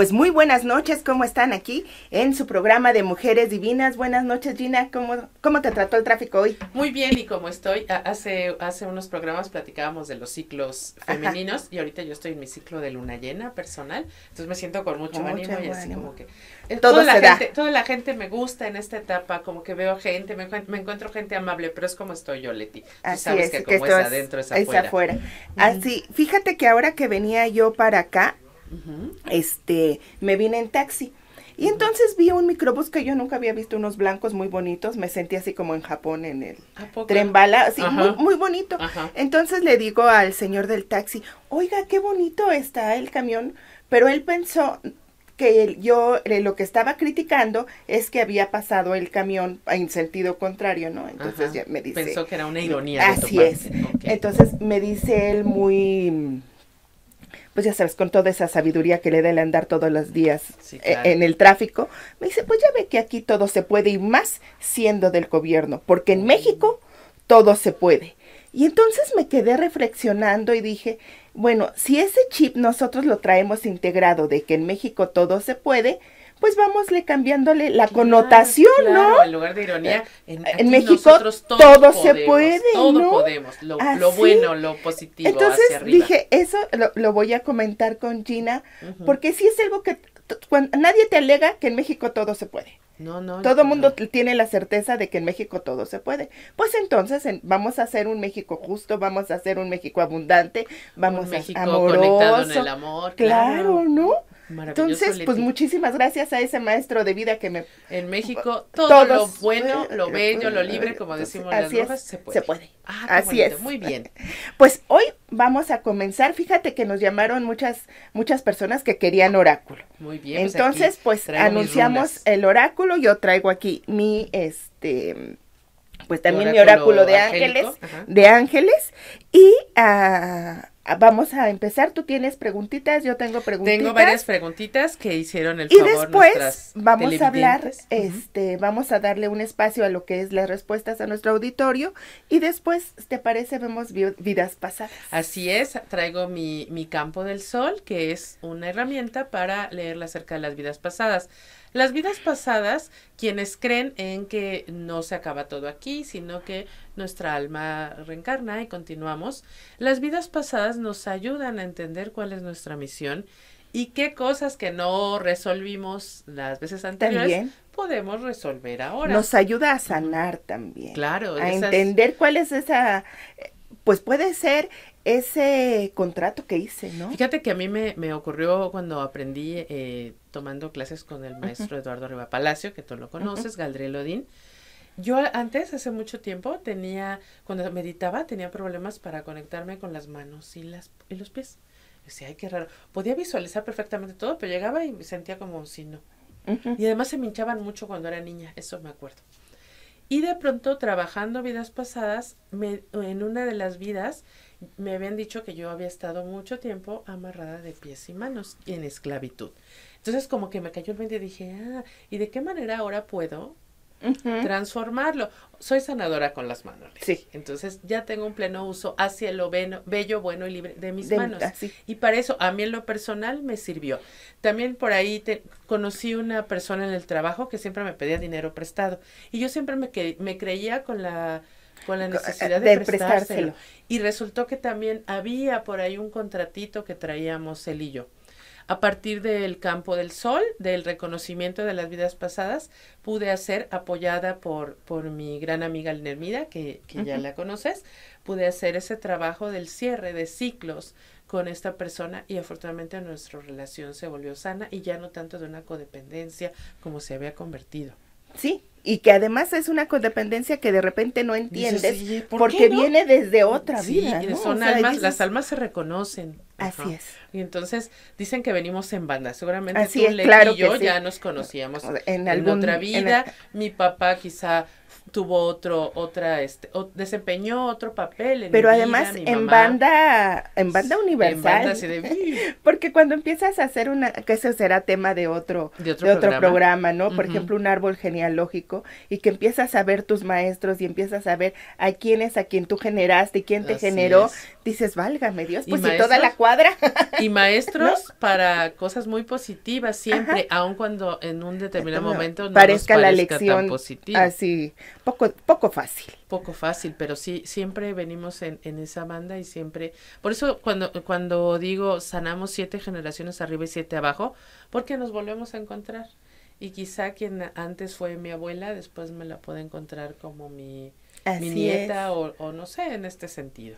Pues muy buenas noches, ¿cómo están aquí en su programa de Mujeres Divinas? Buenas noches, Gina, ¿cómo, cómo te trató el tráfico hoy? Muy bien, y como estoy, hace, hace unos programas platicábamos de los ciclos femeninos y ahorita yo estoy en mi ciclo de luna llena personal, entonces me siento con mucho, ánimo y así como que... Eh, Todo toda, la gente, toda la gente me gusta en esta etapa, como que veo gente, me, encuentro gente amable, pero es como estoy yo, Leti. así es, que como es adentro, es afuera. Así, fíjate que ahora que venía yo para acá, este, me vine en taxi. Y entonces vi un microbús que yo nunca había visto, unos blancos muy bonitos. Me sentí así como en Japón, en el tren bala, así muy, muy, bonito. Entonces le digo al señor del taxi, oiga, qué bonito está el camión. Pero él pensó que yo eh, lo que estaba criticando es que había pasado el camión en sentido contrario, ¿no? Entonces ya me dice. Pensó que era una ironía. Así es. Entonces me dice él muy pues ya sabes, con toda esa sabiduría que le da el andar todos los días eh, en el tráfico, me dice, pues ya ve que aquí todo se puede y más siendo del gobierno, porque en México todo se puede. Y entonces me quedé reflexionando y dije, bueno, si ese chip nosotros lo traemos integrado de que en México todo se puede, pues vámosle cambiándole la connotación, claro, ¿no? En lugar de ironía, eh, en, México todo, se puede. Todo podemos, lo, ah, bueno, lo positivo. Entonces hacia arriba. dije, eso lo, voy a comentar con Gina, porque si es algo que nadie te alega que en México todo se puede. No, no. Todo mundo tiene la certeza de que en México todo se puede. Pues entonces vamos a hacer un México justo, vamos a hacer un México abundante, vamos un a México conectado en el amor. claro. ¿no? Entonces, pues muchísimas gracias a ese maestro de vida que me... En México, todo lo bueno, lo bello, lo libre, como decimos las brujas, se puede. Se puede. Ah, así es. Muy bien. Pues hoy vamos a comenzar. Fíjate que nos llamaron muchas, muchas personas que querían oráculo. Muy bien. Pues, Entonces, pues, anunciamos el oráculo. Yo traigo aquí mi, este, pues también mi oráculo de ángeles, de ángeles. Y... a ah, Ah, vamos a empezar. Tú tienes preguntitas, yo tengo preguntitas. Tengo varias preguntitas que hicieron el y después vamos a hablar, este, vamos a darle un espacio a lo que es las respuestas a nuestro auditorio y después, ¿te parece? Vemos vidas pasadas. Así es, traigo mi, mi campo del sol, que es una herramienta para leerla acerca de las vidas pasadas. Las vidas pasadas, quienes creen en que no se acaba todo aquí, sino que nuestra alma reencarna y continuamos, las vidas pasadas nos ayudan a entender cuál es nuestra misión y qué cosas que no resolvimos las veces anteriores podemos resolver ahora. Nos ayuda a sanar también. Claro. A entender cuál es esa pues puede ser ese contrato que hice, ¿no? Fíjate que a mí me, ocurrió cuando aprendí eh, tomando clases con el maestro Eduardo Riva Palacio, que tú lo conoces, Galdriel Odín. Yo antes, hace mucho tiempo, tenía, cuando meditaba, tenía problemas para conectarme con las manos y, las, y los pies. Decía, ay, qué raro. Podía visualizar perfectamente todo, pero llegaba y me sentía como un sino. Y además se me hinchaban mucho cuando era niña, eso me acuerdo. Y de pronto, trabajando vidas pasadas, en una de las vidas me habían dicho que yo había estado mucho tiempo amarrada de pies y manos en esclavitud. Entonces como que me cayó el mente y dije, ah, ¿y de qué manera ahora puedo transformarlo. Soy sanadora con las manos. Sí. Entonces ya tengo un pleno uso hacia lo bello, bueno y libre de mis manos. Ah, y para eso, a mí en lo personal me sirvió. También por ahí conocí una persona en el trabajo que siempre me pedía dinero prestado. Y yo siempre me, creía con la necesidad eh, de, prestárselo. Y resultó que también había por ahí un contratito que traíamos él y yo. A partir del campo del sol, del reconocimiento de las vidas pasadas, pude hacer, apoyada por, por mi gran amiga Linermida, que, que ya la conoces, pude hacer ese trabajo del cierre de ciclos con esta persona y afortunadamente nuestra relación se volvió sana y ya no tanto de una codependencia como se había convertido. Sí, y que además es una codependencia que de repente no entiendes porque viene desde otra vida. Son almas, las almas se reconocen. Así es. Y entonces dicen que venimos en banda. Seguramente Así y yo ya nos conocíamos en, alguna otra vida. Mi papá quizá tuvo otro otra este desempeñó otro papel en pero además en banda en banda universal porque cuando empiezas a hacer una que eso será tema de otro de otro, programa. otro programa. no por ejemplo un árbol genealógico y que empiezas a ver tus maestros y empiezas a ver a quién a quien tú generaste y quién te generó dices válgame dios pues y, toda la cuadra y maestros para cosas muy positivas siempre aun cuando en un determinado momento no parezca, la lección positiva. Así, poco, poco fácil. Poco fácil, pero sí, siempre venimos en, en esa banda y siempre, por eso cuando, cuando digo sanamos siete generaciones arriba y siete abajo, porque nos volvemos a encontrar. Y quizá quien antes fue mi abuela, después me la puede encontrar como mi, nieta o no sé, en este sentido.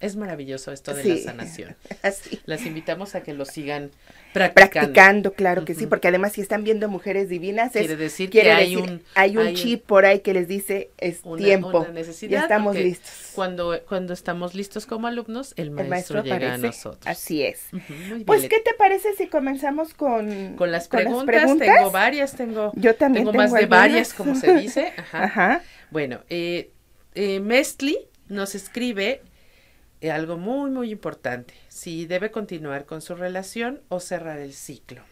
Es maravilloso esto de la sanación. Así. Las invitamos a que lo sigan practicando. claro que sí, porque además si están viendo mujeres divinas, es, quiere decir que hay, un, hay un chip por ahí que les dice es tiempo. estamos listos. Cuando, cuando estamos listos como alumnos, el maestro, llega a nosotros. Así es. pues, ¿qué te parece si comenzamos con, las, preguntas, Tengo varias, tengo, Yo también tengo, más de varias, como se dice. Ajá. Bueno, eh, eh, Mestli nos escribe eh, algo muy, muy importante, si debe continuar con su relación o cerrar el ciclo.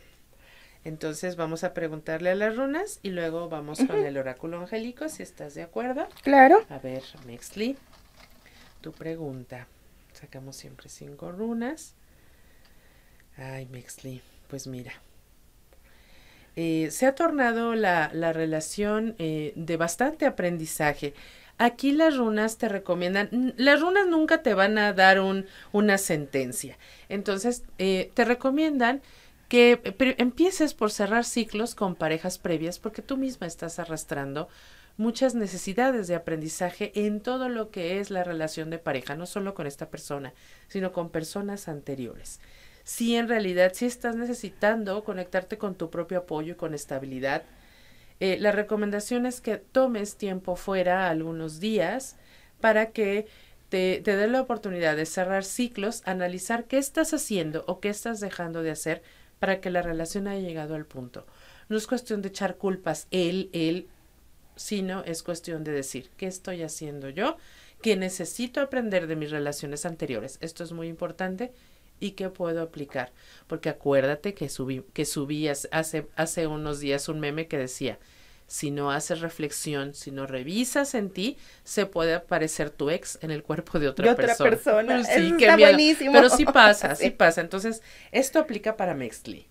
Entonces vamos a preguntarle a las runas y luego vamos con el oráculo angélico, si estás de acuerdo. Claro. A ver, Mexli, tu pregunta. Sacamos siempre cinco runas. Ay, Mexli, pues mira. Eh, se ha tornado la, la relación eh, de bastante aprendizaje. Aquí las runas te recomiendan, las runas nunca te van a dar un, una sentencia. Entonces, eh, te recomiendan que eh, empieces por cerrar ciclos con parejas previas porque tú misma estás arrastrando muchas necesidades de aprendizaje en todo lo que es la relación de pareja, no solo con esta persona, sino con personas anteriores. Si en realidad si estás necesitando conectarte con tu propio apoyo y con estabilidad, eh, la recomendación es que tomes tiempo fuera algunos días para que te, te dé la oportunidad de cerrar ciclos, analizar qué estás haciendo o qué estás dejando de hacer para que la relación haya llegado al punto. No es cuestión de echar culpas él, él, sino es cuestión de decir qué estoy haciendo yo, qué necesito aprender de mis relaciones anteriores. Esto es muy importante y qué puedo aplicar. Porque acuérdate que subí, que subí hace, hace unos días un meme que decía, si no haces reflexión, si no revisas en ti, se puede aparecer tu ex en el cuerpo de otra, de otra persona. Eso está buenísimo. Pero sí pasa, sí. pasa. Entonces, esto aplica para Mexli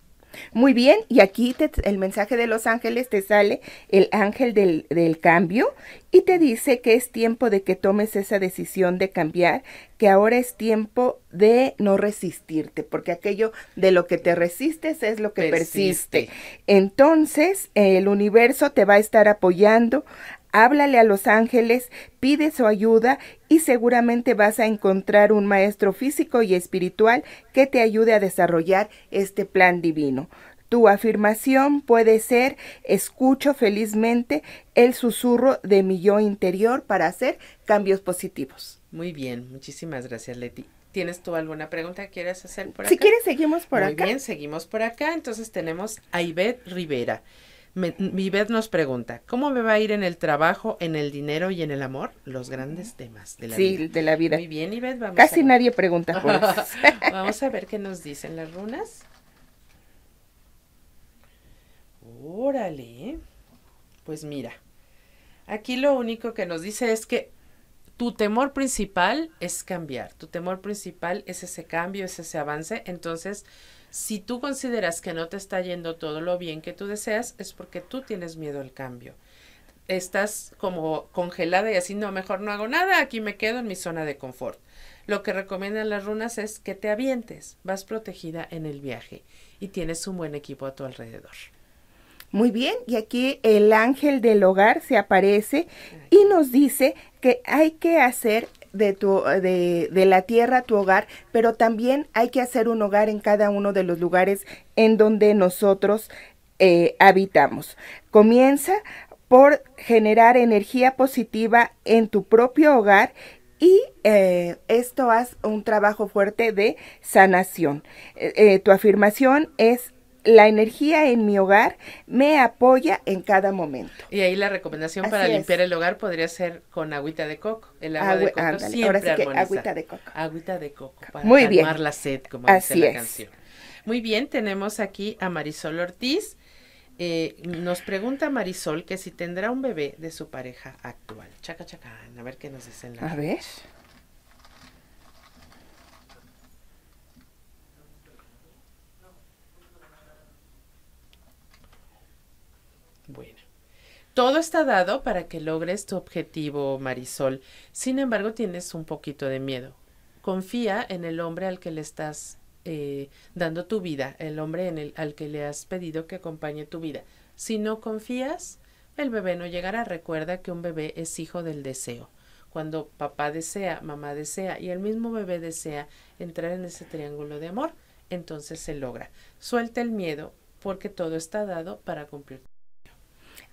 muy bien, y aquí el mensaje de los ángeles te sale el ángel del, cambio y te dice que es tiempo de que tomes esa decisión de cambiar, que ahora es tiempo de no resistirte, porque aquello de lo que te resistes es lo que persiste. persiste. Entonces, el universo te va a estar apoyando háblale a los ángeles, pide su ayuda y seguramente vas a encontrar un maestro físico y espiritual que te ayude a desarrollar este plan divino. Tu afirmación puede ser escucho felizmente el susurro de mi yo interior para hacer cambios positivos. Muy bien, muchísimas gracias Leti. ¿Tienes tú alguna pregunta que quieras hacer por acá? Si quieres, seguimos por acá. Muy bien, seguimos por acá. Entonces tenemos a Ivette Rivera. Vivet nos pregunta, ¿cómo me va a ir en el trabajo, en el dinero y en el amor? Los grandes temas de la vida. Sí, de la vida. Muy bien, Ivette, vamos Casi nadie pregunta por eso. vamos a ver qué nos dicen las runas. Órale. Pues mira, aquí lo único que nos dice es que tu temor principal es cambiar, tu temor principal es ese cambio, es ese avance, entonces si tú consideras que no te está yendo todo lo bien que tú deseas, es porque tú tienes miedo al cambio. Estás como congelada y así, no, mejor no hago nada, aquí me quedo en mi zona de confort. Lo que recomiendan las runas es que te avientes, vas protegida en el viaje y tienes un buen equipo a tu alrededor. Muy bien, y aquí el ángel del hogar se aparece y nos dice que hay que hacer de, tu, de, la tierra tu hogar, pero también hay que hacer un hogar en cada uno de los lugares en donde nosotros eh, habitamos. Comienza por generar energía positiva en tu propio hogar y eh, esto hace un trabajo fuerte de sanación. Eh, tu afirmación es la energía en mi hogar me apoya en cada momento. Y ahí la recomendación para limpiar el hogar podría ser con agüita de coco. El agua de coco siempre sí que agüita de coco. Agüita de coco para Muy calmar la sed, como dice la canción. Muy bien, tenemos aquí a Marisol Ortiz. Eh, nos pregunta Marisol que si tendrá un bebé de su pareja actual. Chaca, chaca, a ver qué nos dicen. La a ver. Todo está dado para que logres tu objetivo, Marisol. Sin embargo, tienes un poquito de miedo. Confía en el hombre al que le estás eh, dando tu vida, el hombre al que le has pedido que acompañe tu vida. Si no confías, el bebé no llegará. Recuerda que un bebé es hijo del deseo. Cuando papá desea, mamá desea y el mismo bebé desea entrar en ese triángulo de amor, entonces se logra. Suelta el miedo porque todo está dado para cumplir.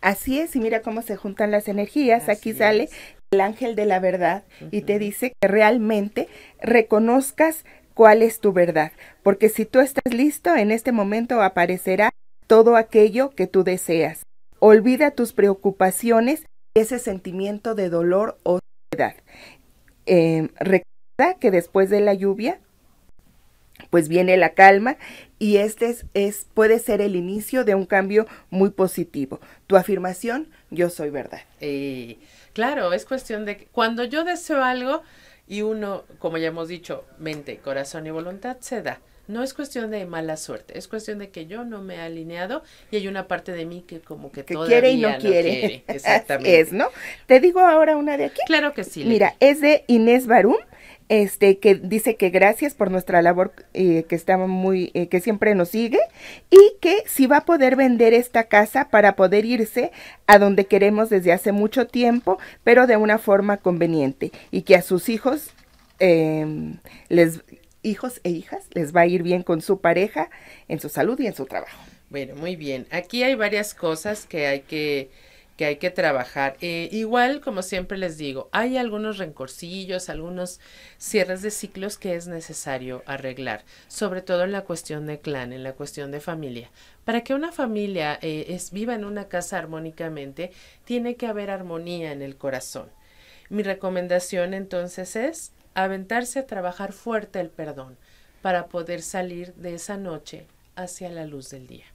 Así es, y mira cómo se juntan las energías. Aquí sale el ángel de la verdad y te dice que realmente reconozcas cuál es tu verdad, porque si tú estás listo, en este momento aparecerá todo aquello que tú deseas. Olvida tus preocupaciones y ese sentimiento de dolor o soledad. Em, recuerda que después de la lluvia, pues viene la calma y este es, puede ser el inicio de un cambio muy positivo tu afirmación, yo soy verdad. Eh, claro, es cuestión de que cuando yo deseo algo y uno, como ya hemos dicho, mente, corazón y voluntad se da. No es cuestión de mala suerte, es cuestión de que yo no me he alineado y hay una parte de mí que como que, que quiere y no, quiere. Exactamente. ¿no? Te digo ahora una de aquí. Claro que sí. Mira, es de Inés Barum este, que dice que gracias por nuestra labor eh, que estaba muy, eh, que siempre nos sigue y que si va a poder vender esta casa para poder irse a donde queremos desde hace mucho tiempo, pero de una forma conveniente y que a sus hijos em, les hijos e hijas les va a ir bien con su pareja en su salud y en su trabajo. Bueno, muy bien. Aquí hay varias cosas que hay que hay que trabajar. Eh, igual, como siempre les digo, hay algunos rencorcillos, algunos cierres de ciclos que es necesario arreglar, sobre todo en la cuestión de clan, en la cuestión de familia. Para que una familia eh, es, viva en una casa armónicamente, tiene que haber armonía en el corazón. Mi recomendación entonces es aventarse a trabajar fuerte el perdón para poder salir de esa noche hacia la luz del día.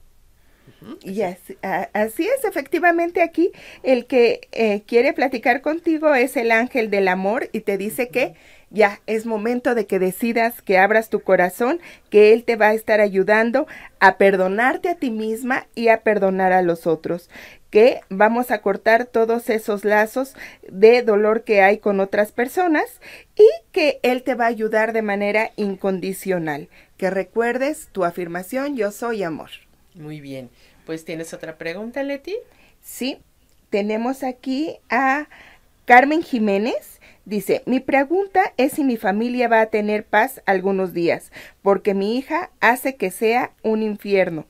Y así, así, es, efectivamente aquí el que eh, quiere platicar contigo es el ángel del amor y te dice que ya es momento de que decidas, que abras tu corazón, que Él te va a estar ayudando a perdonarte a ti misma y a perdonar a los otros, que vamos a cortar todos esos lazos de dolor que hay con otras personas y que Él te va a ayudar de manera incondicional. Que recuerdes tu afirmación, yo soy amor. Muy bien. Pues tienes otra pregunta, Leti. Sí, tenemos aquí a Carmen Jiménez. Dice, mi pregunta es si mi familia va a tener paz algunos días, porque mi hija hace que sea un infierno.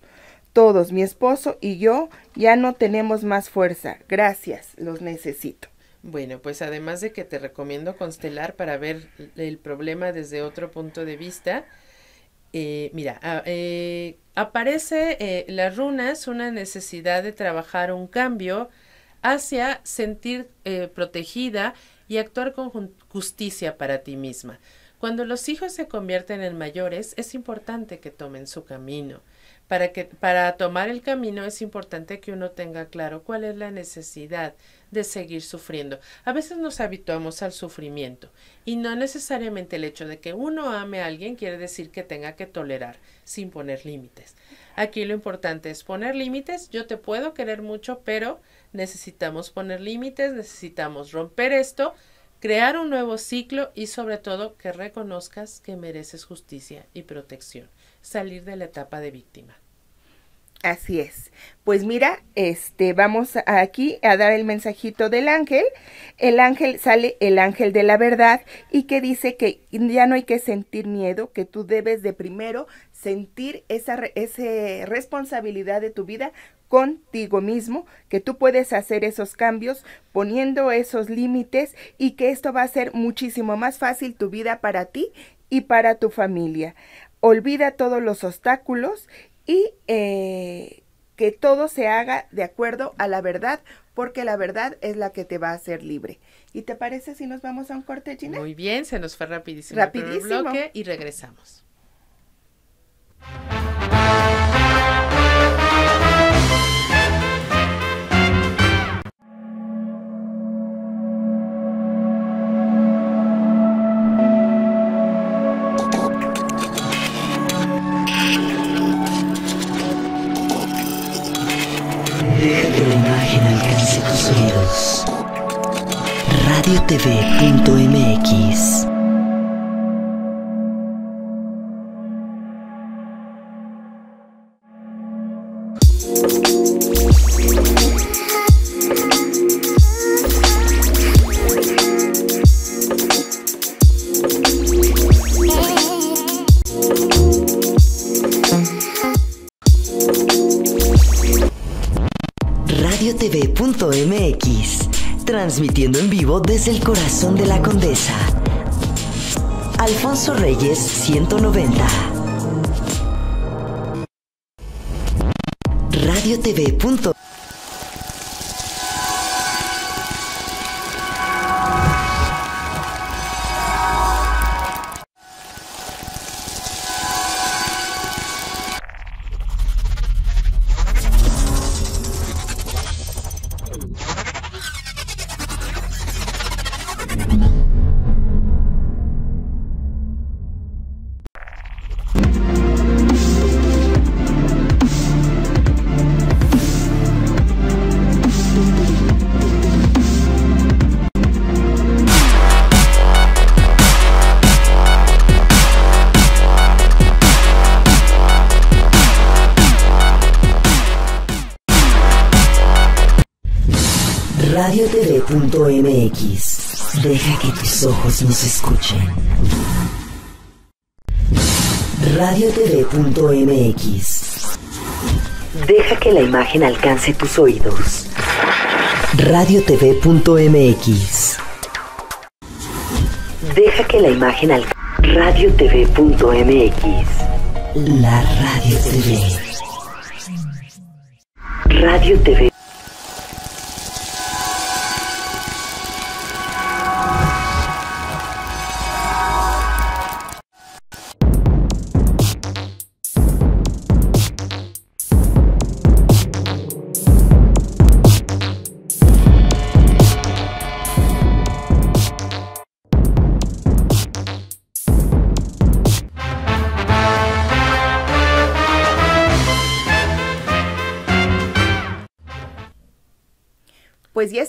Todos, mi esposo y yo, ya no tenemos más fuerza. Gracias, los necesito. Bueno, pues además de que te recomiendo constelar para ver el problema desde otro punto de vista, eh, mira, eh, aparece eh, la runa, es una necesidad de trabajar un cambio hacia sentir protegida y actuar con justicia para ti misma. Cuando los hijos se convierten en mayores, es importante que tomen su camino. Para, que, para tomar el camino es importante que uno tenga claro cuál es la necesidad de seguir sufriendo. A veces nos habituamos al sufrimiento y no necesariamente el hecho de que uno ame a alguien quiere decir que tenga que tolerar sin poner límites. Aquí lo importante es poner límites. Yo te puedo querer mucho, pero necesitamos poner límites, necesitamos romper esto, crear un nuevo ciclo y sobre todo que reconozcas que mereces justicia y protección salir de la etapa de víctima. Así es. Pues mira, este vamos aquí a dar el mensajito del ángel. El ángel sale el ángel de la verdad y que dice que ya no hay que sentir miedo, que tú debes de primero sentir esa, esa responsabilidad de tu vida contigo mismo, que tú puedes hacer esos cambios poniendo esos límites y que esto va a ser muchísimo más fácil tu vida para ti y para tu familia olvida todos los obstáculos y eh, que todo se haga de acuerdo a la verdad, porque la verdad es la que te va a hacer libre. ¿Y te parece si nos vamos a un corte, Muy bien, se nos fue rapidísimo, rapidísimo. El bloque y regresamos. el corazón de la condesa. Alfonso Reyes, 190. Radio tv. TV.mx Deja que tus ojos nos escuchen. Radio TV.mx Deja que la imagen alcance tus oídos. Radio TV.mx Deja que la imagen alcance TV.mx La Radio TV. Radio TV.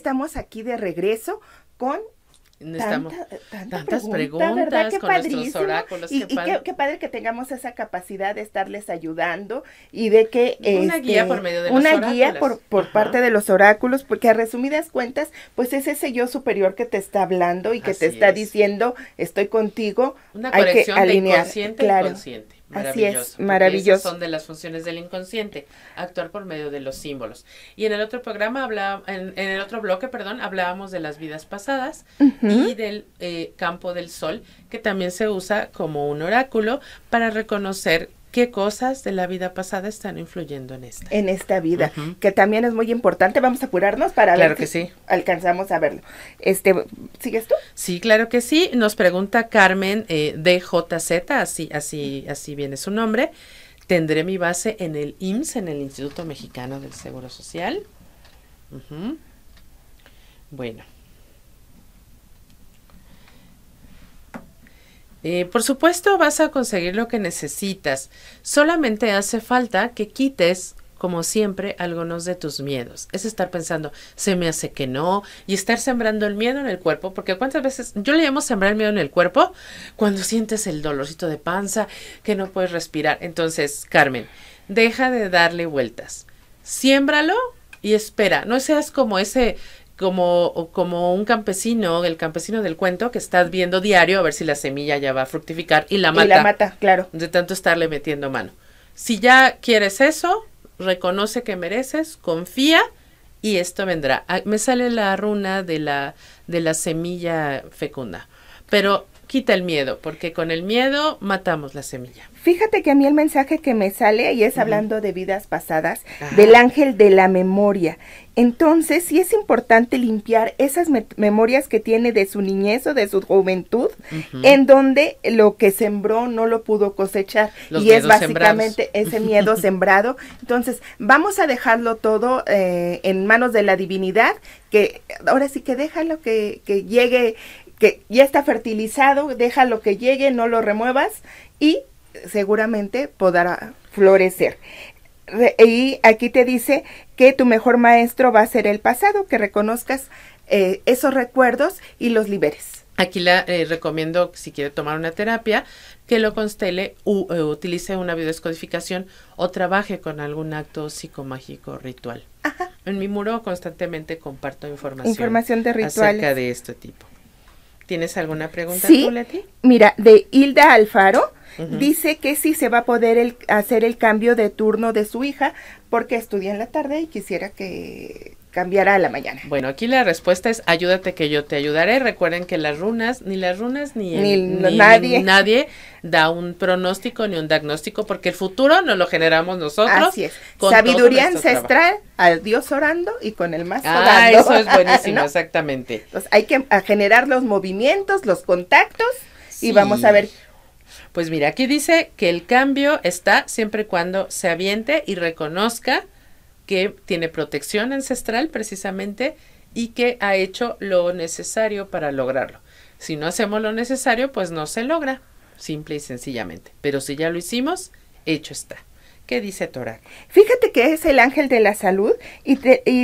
estamos aquí de regreso con eh, tantas preguntas, con nuestros oráculos. Y, qué, padre. que tengamos esa capacidad de estarles ayudando y de que... Una guía este, por medio de Una guía por, parte de los oráculos, porque a resumidas cuentas, pues es ese yo superior que te está hablando y que te está diciendo, estoy contigo. hay que alinear. de inconsciente claro. Así es, maravilloso. son de las funciones del inconsciente, actuar por medio de los símbolos. Y en el otro programa hablaba, en, el otro bloque, perdón, hablábamos de las vidas pasadas y del eh, campo del sol, que también se usa como un oráculo para reconocer qué cosas de la vida pasada están influyendo en esta. En esta vida, que también es muy importante. Vamos a apurarnos para que si alcanzamos a verlo. Este, ¿Sigues tú? Sí, claro que sí. Nos pregunta Carmen eh, DJZ, así, así, así viene su nombre. Tendré mi base en el IMSS, en el Instituto Mexicano del Seguro Social. Bueno. Eh, por supuesto vas a conseguir lo que necesitas, solamente hace falta que quites como siempre, algunos de tus miedos. Es estar pensando, se me hace que no, y estar sembrando el miedo en el cuerpo, porque cuántas veces yo le llamo sembrar miedo en el cuerpo cuando sientes el dolorcito de panza, que no puedes respirar. Entonces, Carmen, deja de darle vueltas. Siémbralo y espera. No seas como ese como, como un campesino, el campesino del cuento, que estás viendo diario a ver si la semilla ya va a fructificar y la mata. Y la mata, claro. De tanto estarle metiendo mano. Si ya quieres eso, reconoce que mereces, confía y esto vendrá. Ah, me sale la runa de la, de la semilla fecunda, pero quita el miedo, porque con el miedo matamos la semilla. Fíjate que a mí el mensaje que me sale y es hablando de vidas pasadas, del ángel de la memoria. Entonces, sí es importante limpiar esas memorias que tiene de su niñez o de su juventud, en donde lo que sembró no lo pudo cosechar. y es básicamente ese miedo sembrado. Entonces, vamos a dejarlo todo eh, en manos de la divinidad, que ahora sí que déjalo que, que llegue, que ya está fertilizado, deja lo que llegue, no lo remuevas y seguramente podrá florecer. Y aquí te dice que tu mejor maestro va a ser el pasado, que reconozcas eh, esos recuerdos y los liberes. Aquí la eh, recomiendo, si quiere tomar una terapia, que lo constele, eh, utilice una biodescodificación o trabaje con algún acto psicomágico ritual. En mi muro constantemente comparto información, información de rituales. acerca de este tipo. ¿Tienes alguna pregunta, sí, Mira, de Hilda Alfaro dice que sí se va a poder hacer el cambio de turno de su hija porque estudia en la tarde y quisiera que cambiara a la mañana. Bueno, aquí la respuesta es ayúdate que yo te ayudaré. Recuerden que las runas, ni las runas ni, nadie. da un pronóstico ni un diagnóstico porque el futuro no lo generamos nosotros. Así es. Sabiduría ancestral, a Dios orando y con el más ah, eso es buenísimo, exactamente. hay que generar los movimientos, los contactos y vamos a ver pues mira, aquí dice que el cambio está siempre y cuando se aviente y reconozca que tiene protección ancestral precisamente y que ha hecho lo necesario para lograrlo. Si no hacemos lo necesario, pues no se logra, simple y sencillamente. Pero si ya lo hicimos, hecho está. ¿Qué dice Torah? Fíjate que es el ángel de la salud y,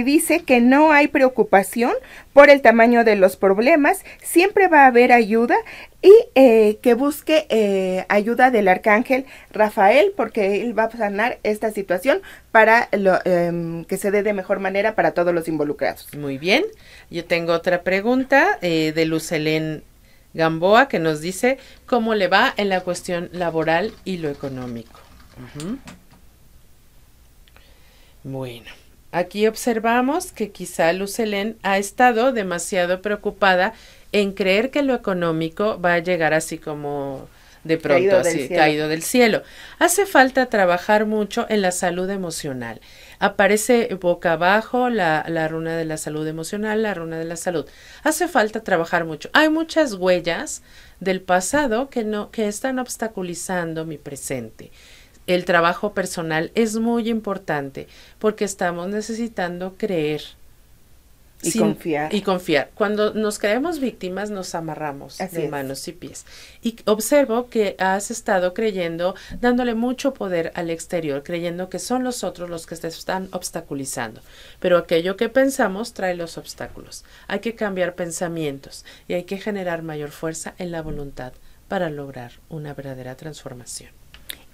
dice que no hay preocupación por el tamaño de los problemas, siempre va a haber ayuda y eh, que busque eh, ayuda del arcángel Rafael porque él va a sanar esta situación para lo, em, que se dé de mejor manera para todos los involucrados. Muy bien, yo tengo otra pregunta eh, de Lucelén Gamboa que nos dice cómo le va en la cuestión laboral y lo económico. Bueno, aquí observamos que quizá Lucelén ha estado demasiado preocupada en creer que lo económico va a llegar así como de pronto así, caído del cielo. Hace falta trabajar mucho en la salud emocional. Aparece boca abajo la, la, runa de la salud emocional, la runa de la salud. Hace falta trabajar mucho. Hay muchas huellas del pasado que no, que están obstaculizando mi presente el trabajo personal es muy importante porque estamos necesitando creer. Y confiar. Y confiar. Cuando nos creemos víctimas, nos amarramos de manos y pies. Y observo que has estado creyendo, dándole mucho poder al exterior, creyendo que son los otros los que te están obstaculizando. Pero aquello que pensamos trae los obstáculos. Hay que cambiar pensamientos y hay que generar mayor fuerza en la voluntad para lograr una verdadera transformación.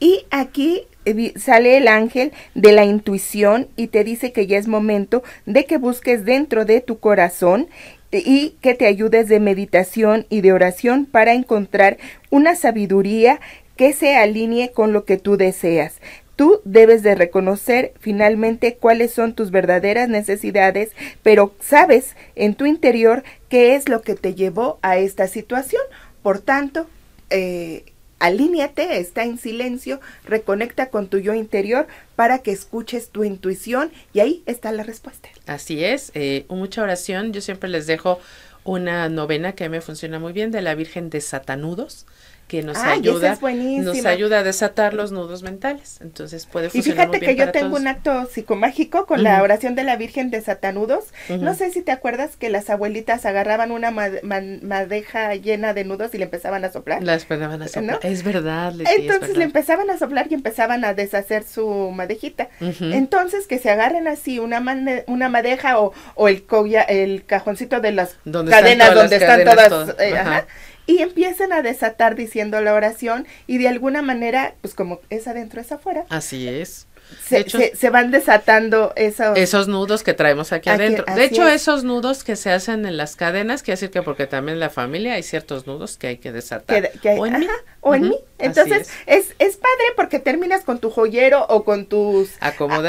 Y aquí eh, sale el ángel de la intuición y te dice que ya es momento de que busques dentro de tu corazón eh, y que te ayudes de meditación y de oración para encontrar una sabiduría que se alinee con lo que tú deseas. Tú debes de reconocer finalmente cuáles son tus verdaderas necesidades, pero sabes en tu interior qué es lo que te llevó a esta situación. Por tanto, eh, alíniate está en silencio, reconecta con tu yo interior para que escuches tu intuición y ahí está la respuesta. Así es, eh, mucha oración. Yo siempre les dejo una novena que me funciona muy bien de la Virgen de Satanudos que nos ayuda a desatar los nudos mentales. Entonces puede funcionar Y fíjate que yo tengo un acto psicomágico con la oración de la Virgen de Satanudos. No sé si te acuerdas que las abuelitas agarraban una madeja llena de nudos y le empezaban a soplar. las empezaban a soplar. Es verdad. Entonces le empezaban a soplar y empezaban a deshacer su madejita. Entonces que se agarren así una una madeja o, o el, el cajoncito de las cadenas donde están todas y empiezan a desatar diciendo la oración y de alguna manera, pues como es adentro, es afuera. Así es. Se, van desatando esos, esos nudos que traemos aquí, adentro. De hecho, esos nudos que se hacen en las cadenas, quiere decir que porque también en la familia hay ciertos nudos que hay que desatar. o en, ajá, mí. O en Entonces, es. es. padre porque terminas con tu joyero o con tus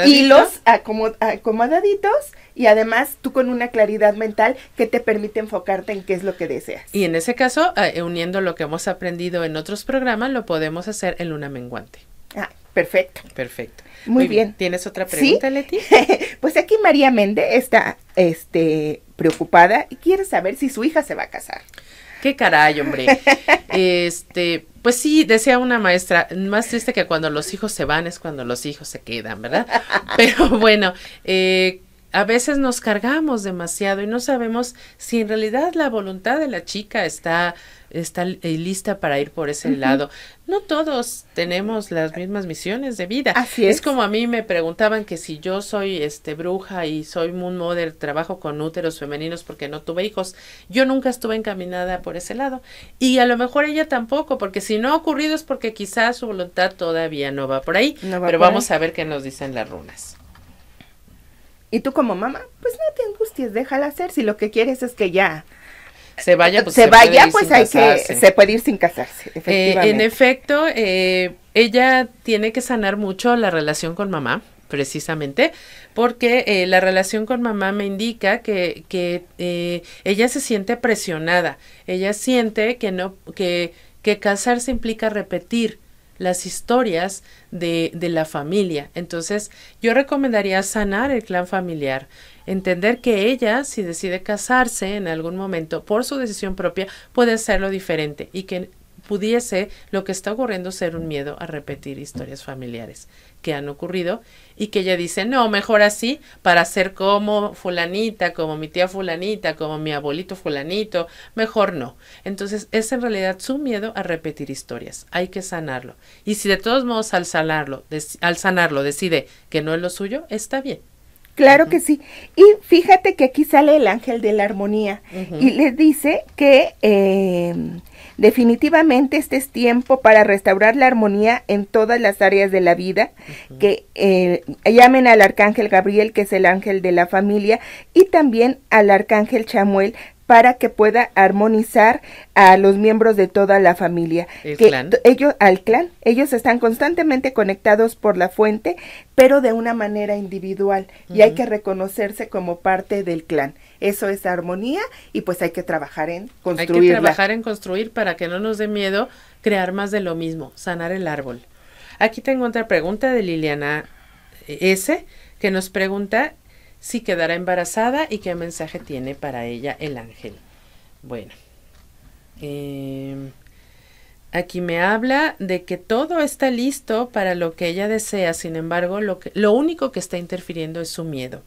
hilos acomodaditos y además tú con una claridad mental que te permite enfocarte en qué es lo que deseas. Y en ese caso, eh, uniendo lo que hemos aprendido en otros programas, lo podemos hacer en una menguante. Ah, perfecto. Perfecto. Muy, bien. ¿Tienes otra pregunta, Leti? pues aquí María Méndez está este, preocupada y quiere saber si su hija se va a casar. Qué caray, hombre. Este, pues sí, decía una maestra, más triste que cuando los hijos se van es cuando los hijos se quedan, ¿verdad? Pero bueno, eh, a veces nos cargamos demasiado y no sabemos si en realidad la voluntad de la chica está, está eh, lista para ir por ese lado. No todos tenemos las mismas misiones de vida. Así es. es. como a mí me preguntaban que si yo soy este bruja y soy moon mother, trabajo con úteros femeninos porque no tuve hijos. Yo nunca estuve encaminada por ese lado y a lo mejor ella tampoco, porque si no ha ocurrido es porque quizás su voluntad todavía no va por ahí, pero vamos a ver qué nos dicen las runas. Y tú como mamá, pues no te angusties, déjala hacer. Si lo que quieres es que ya se vaya, pues, se, vaya, pues hay que se puede ir sin casarse. Eh, en efecto, eh, ella tiene que sanar mucho la relación con mamá, precisamente, porque eh, la relación con mamá me indica que, que ella se siente presionada, ella siente que no, que, que casarse implica repetir las historias de, de la familia. Entonces, yo recomendaría sanar el clan familiar entender que ella, si decide casarse en algún momento por su decisión propia, puede hacerlo diferente y que pudiese lo que está ocurriendo ser un miedo a repetir historias familiares que han ocurrido y que ella dice, no, mejor así para ser como fulanita, como mi tía fulanita, como mi abuelito fulanito, mejor no. Entonces es en realidad su miedo a repetir historias, hay que sanarlo. Y si de todos modos al sanarlo, al sanarlo decide que no es lo suyo, está bien. Claro que sí. Y fíjate que aquí sale el ángel de la armonía y le dice que... Eh, Definitivamente este es tiempo para restaurar la armonía en todas las áreas de la vida, que eh, llamen al arcángel Gabriel, que es el ángel de la familia, y también al arcángel Chamuel, para que pueda armonizar a los miembros de toda la familia. El clan. Ellos, al clan, ellos están constantemente conectados por la fuente, pero de una manera individual, y hay que reconocerse como parte del clan eso es armonía y pues hay que trabajar en construir Hay que trabajar en construir para que no nos dé miedo crear más de lo mismo, sanar el árbol. Aquí tengo otra pregunta de Liliana eh, S que nos pregunta si quedará embarazada y qué mensaje tiene para ella el ángel. Bueno, em, aquí me habla de que todo está listo para lo que ella desea, sin embargo, lo, que, lo único que está interfiriendo es su miedo.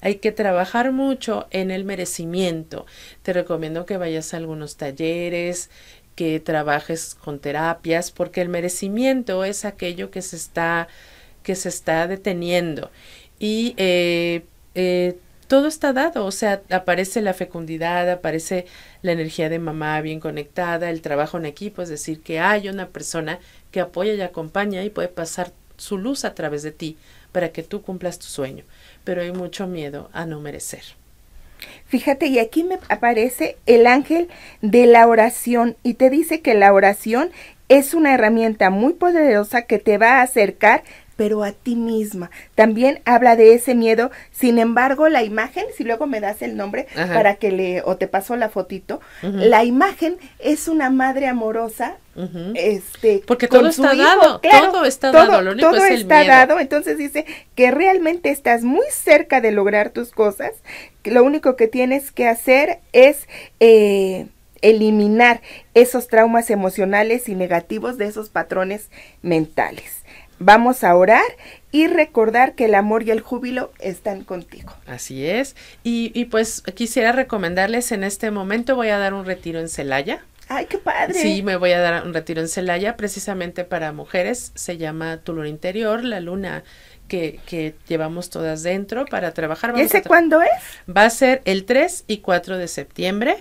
Hay que trabajar mucho en el merecimiento. Te recomiendo que vayas a algunos talleres, que trabajes con terapias, porque el merecimiento es aquello que se está, que se está deteniendo. Y eh, eh, todo está dado, o sea, aparece la fecundidad, aparece la energía de mamá bien conectada, el trabajo en equipo, es decir, que hay una persona que apoya y acompaña y puede pasar su luz a través de ti para que tú cumplas tu sueño pero hay mucho miedo a no merecer. Fíjate, y aquí me aparece el ángel de la oración y te dice que la oración es una herramienta muy poderosa que te va a acercar pero a ti misma. También habla de ese miedo. Sin embargo, la imagen, si luego me das el nombre para que le o te paso la fotito, la imagen es una madre amorosa. Este, porque todo está dado, todo está dado, todo está dado, entonces dice que realmente estás muy cerca de lograr tus cosas, lo único que tienes que hacer es eh, eliminar esos traumas emocionales y negativos de esos patrones mentales. Vamos a orar y recordar que el amor y el júbilo están contigo. Así es. Y, pues quisiera recomendarles en este momento voy a dar un retiro en Celaya. ¡Ay, qué padre! Sí, me voy a dar un retiro en Celaya precisamente para mujeres. Se llama Tu Interior, la luna que, llevamos todas dentro para trabajar. ¿Y ese cuándo es? Va a ser el 3 y 4 de septiembre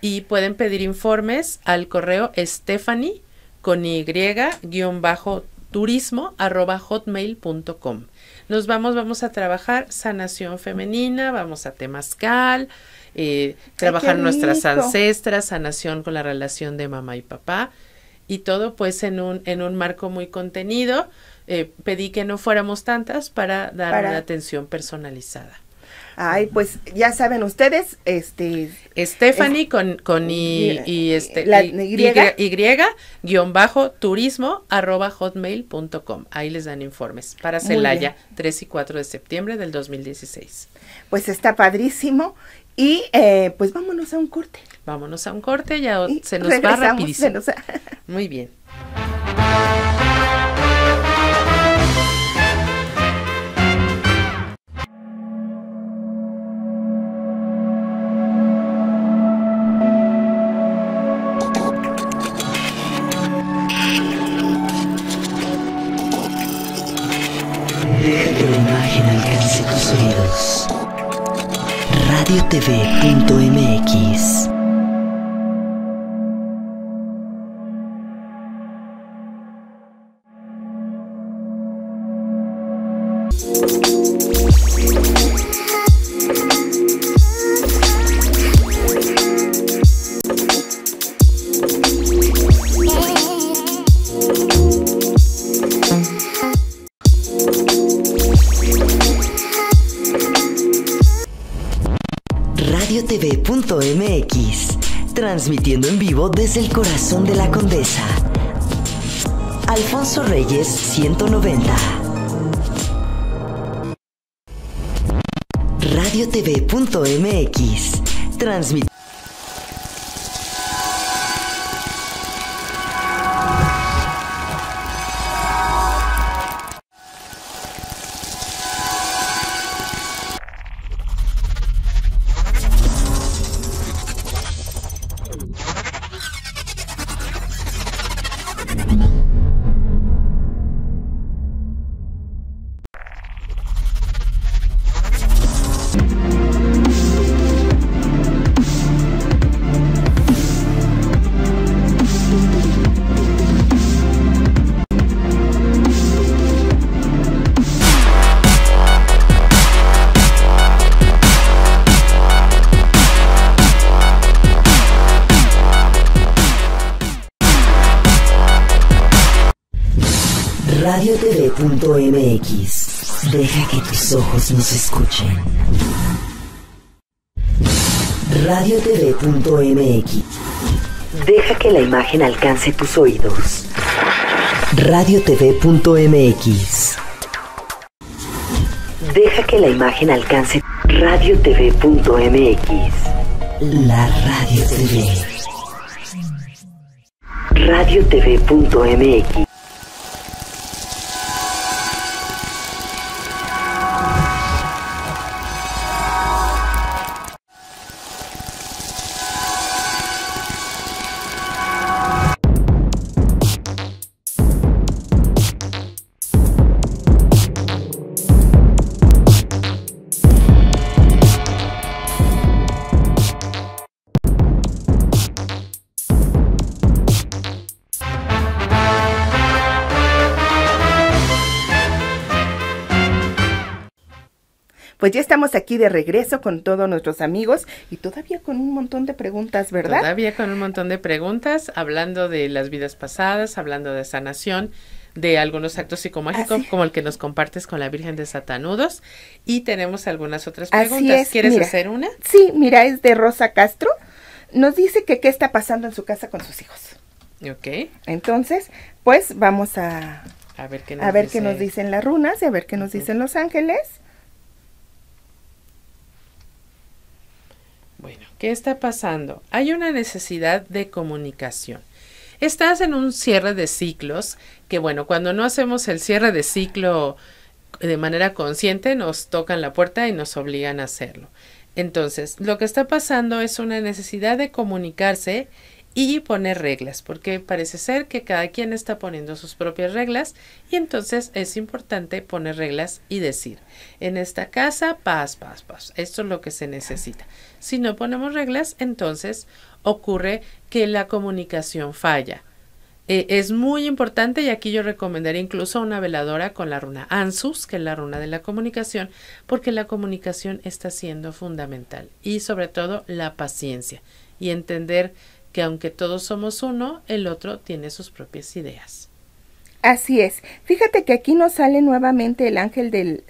y pueden pedir informes al correo Stephanie con Y guión bajo turismo.hotmail.com. Nos vamos, vamos a trabajar sanación femenina, vamos a temascal, eh, trabajar nuestras ancestras, sanación con la relación de mamá y papá y todo pues en un, en un marco muy contenido. Eh, pedí que no fuéramos tantas para dar una atención personalizada. Ay, pues ya saben ustedes, este... Stephanie con, con y, este... La, y, y, guión bajo turismo arroba hotmail.com. Ahí les dan informes para Celaya, 3 y 4 de septiembre del 2016. Pues está padrísimo y eh, pues vámonos a un corte. Vámonos a un corte, ya se nos va rapidísimo. Muy bien. el corazón de la condesa. Alfonso Reyes, 190. Radiotv.mx. Transmite. mx Deja que tus ojos nos escuchen. radio Radiotv.mx. Deja que la imagen alcance tus oídos. radio Radiotv.mx. Deja que la imagen alcance radio radiotv.mx. La Radio TV. radio Radiotv.mx. Pues ya estamos aquí de regreso con todos nuestros amigos y todavía con un montón de preguntas, ¿verdad? Todavía con un montón de preguntas, hablando de las vidas pasadas, hablando de sanación de algunos actos psicomágicos como el que nos compartes con la Virgen de Satanudos y tenemos algunas otras preguntas. ¿Quieres hacer una? Sí, mira, es de Rosa Castro. Nos dice que qué está pasando en su casa con sus hijos. Ok. Entonces, pues vamos a, ver, qué nos, dicen las runas y a ver qué nos dicen los ángeles. ¿Qué está pasando? Hay una necesidad de comunicación. Estás en un cierre de ciclos, que bueno, cuando no hacemos el cierre de ciclo de manera consciente, nos tocan la puerta y nos obligan a hacerlo. Entonces, lo que está pasando es una necesidad de comunicarse y poner reglas, porque parece ser que cada quien está poniendo sus propias reglas y entonces es importante poner reglas y decir, en esta casa, paz, paz, paz. Esto es lo que se necesita. Si no ponemos reglas, entonces ocurre que la comunicación falla. Eh, es muy importante y aquí yo recomendaría incluso una veladora con la runa ANSUS, que es la runa de la comunicación, porque la comunicación está siendo fundamental y sobre todo la paciencia y entender que aunque todos somos uno, el otro tiene sus propias ideas. Así es. Fíjate que aquí nos sale nuevamente el ángel del,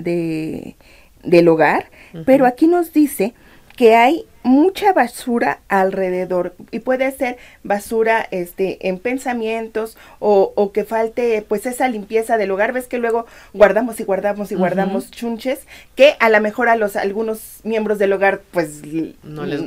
del hogar, pero aquí nos dice que hay mucha basura alrededor y puede ser basura este en pensamientos o, o, que falte pues esa limpieza del hogar ves que luego guardamos y guardamos y guardamos chunches que a lo mejor a los algunos miembros del hogar pues no les,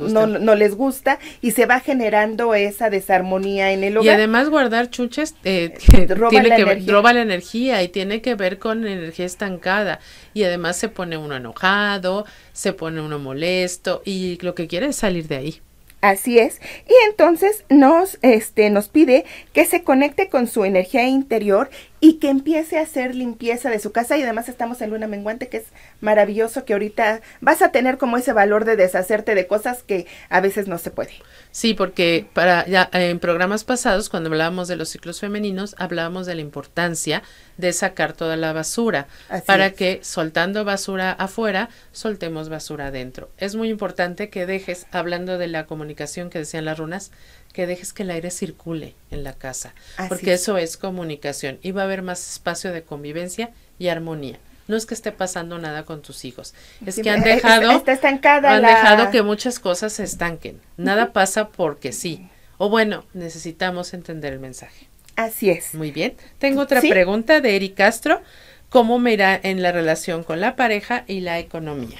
gusta. y se va generando esa desarmonía en el hogar y además guardar chunches eh, eh, roba la energía y tiene que ver con energía estancada y además se pone uno enojado se pone uno molesto y lo que quiere es salir de ahí. Así es. Y entonces nos, este, nos pide que se conecte con su energía interior y que empiece a hacer limpieza de su casa y además estamos en luna menguante que es maravilloso que ahorita vas a tener como ese valor de deshacerte de cosas que a veces no se puede. Sí, porque para ya en programas pasados cuando hablábamos de los ciclos femeninos hablábamos de la importancia de sacar toda la basura para que soltando basura afuera soltemos basura adentro. Es muy importante que dejes hablando de la comunicación que decían las runas que dejes que el aire circule en la casa, porque eso es comunicación y va a haber más espacio de convivencia y armonía. No es que esté pasando nada con tus hijos, es que han dejado, dejado que muchas cosas se estanquen. Nada pasa porque sí. O bueno, necesitamos entender el mensaje. Así es. Muy bien. Tengo otra pregunta de Eric Castro. ¿Cómo me irá en la relación con la pareja y la economía?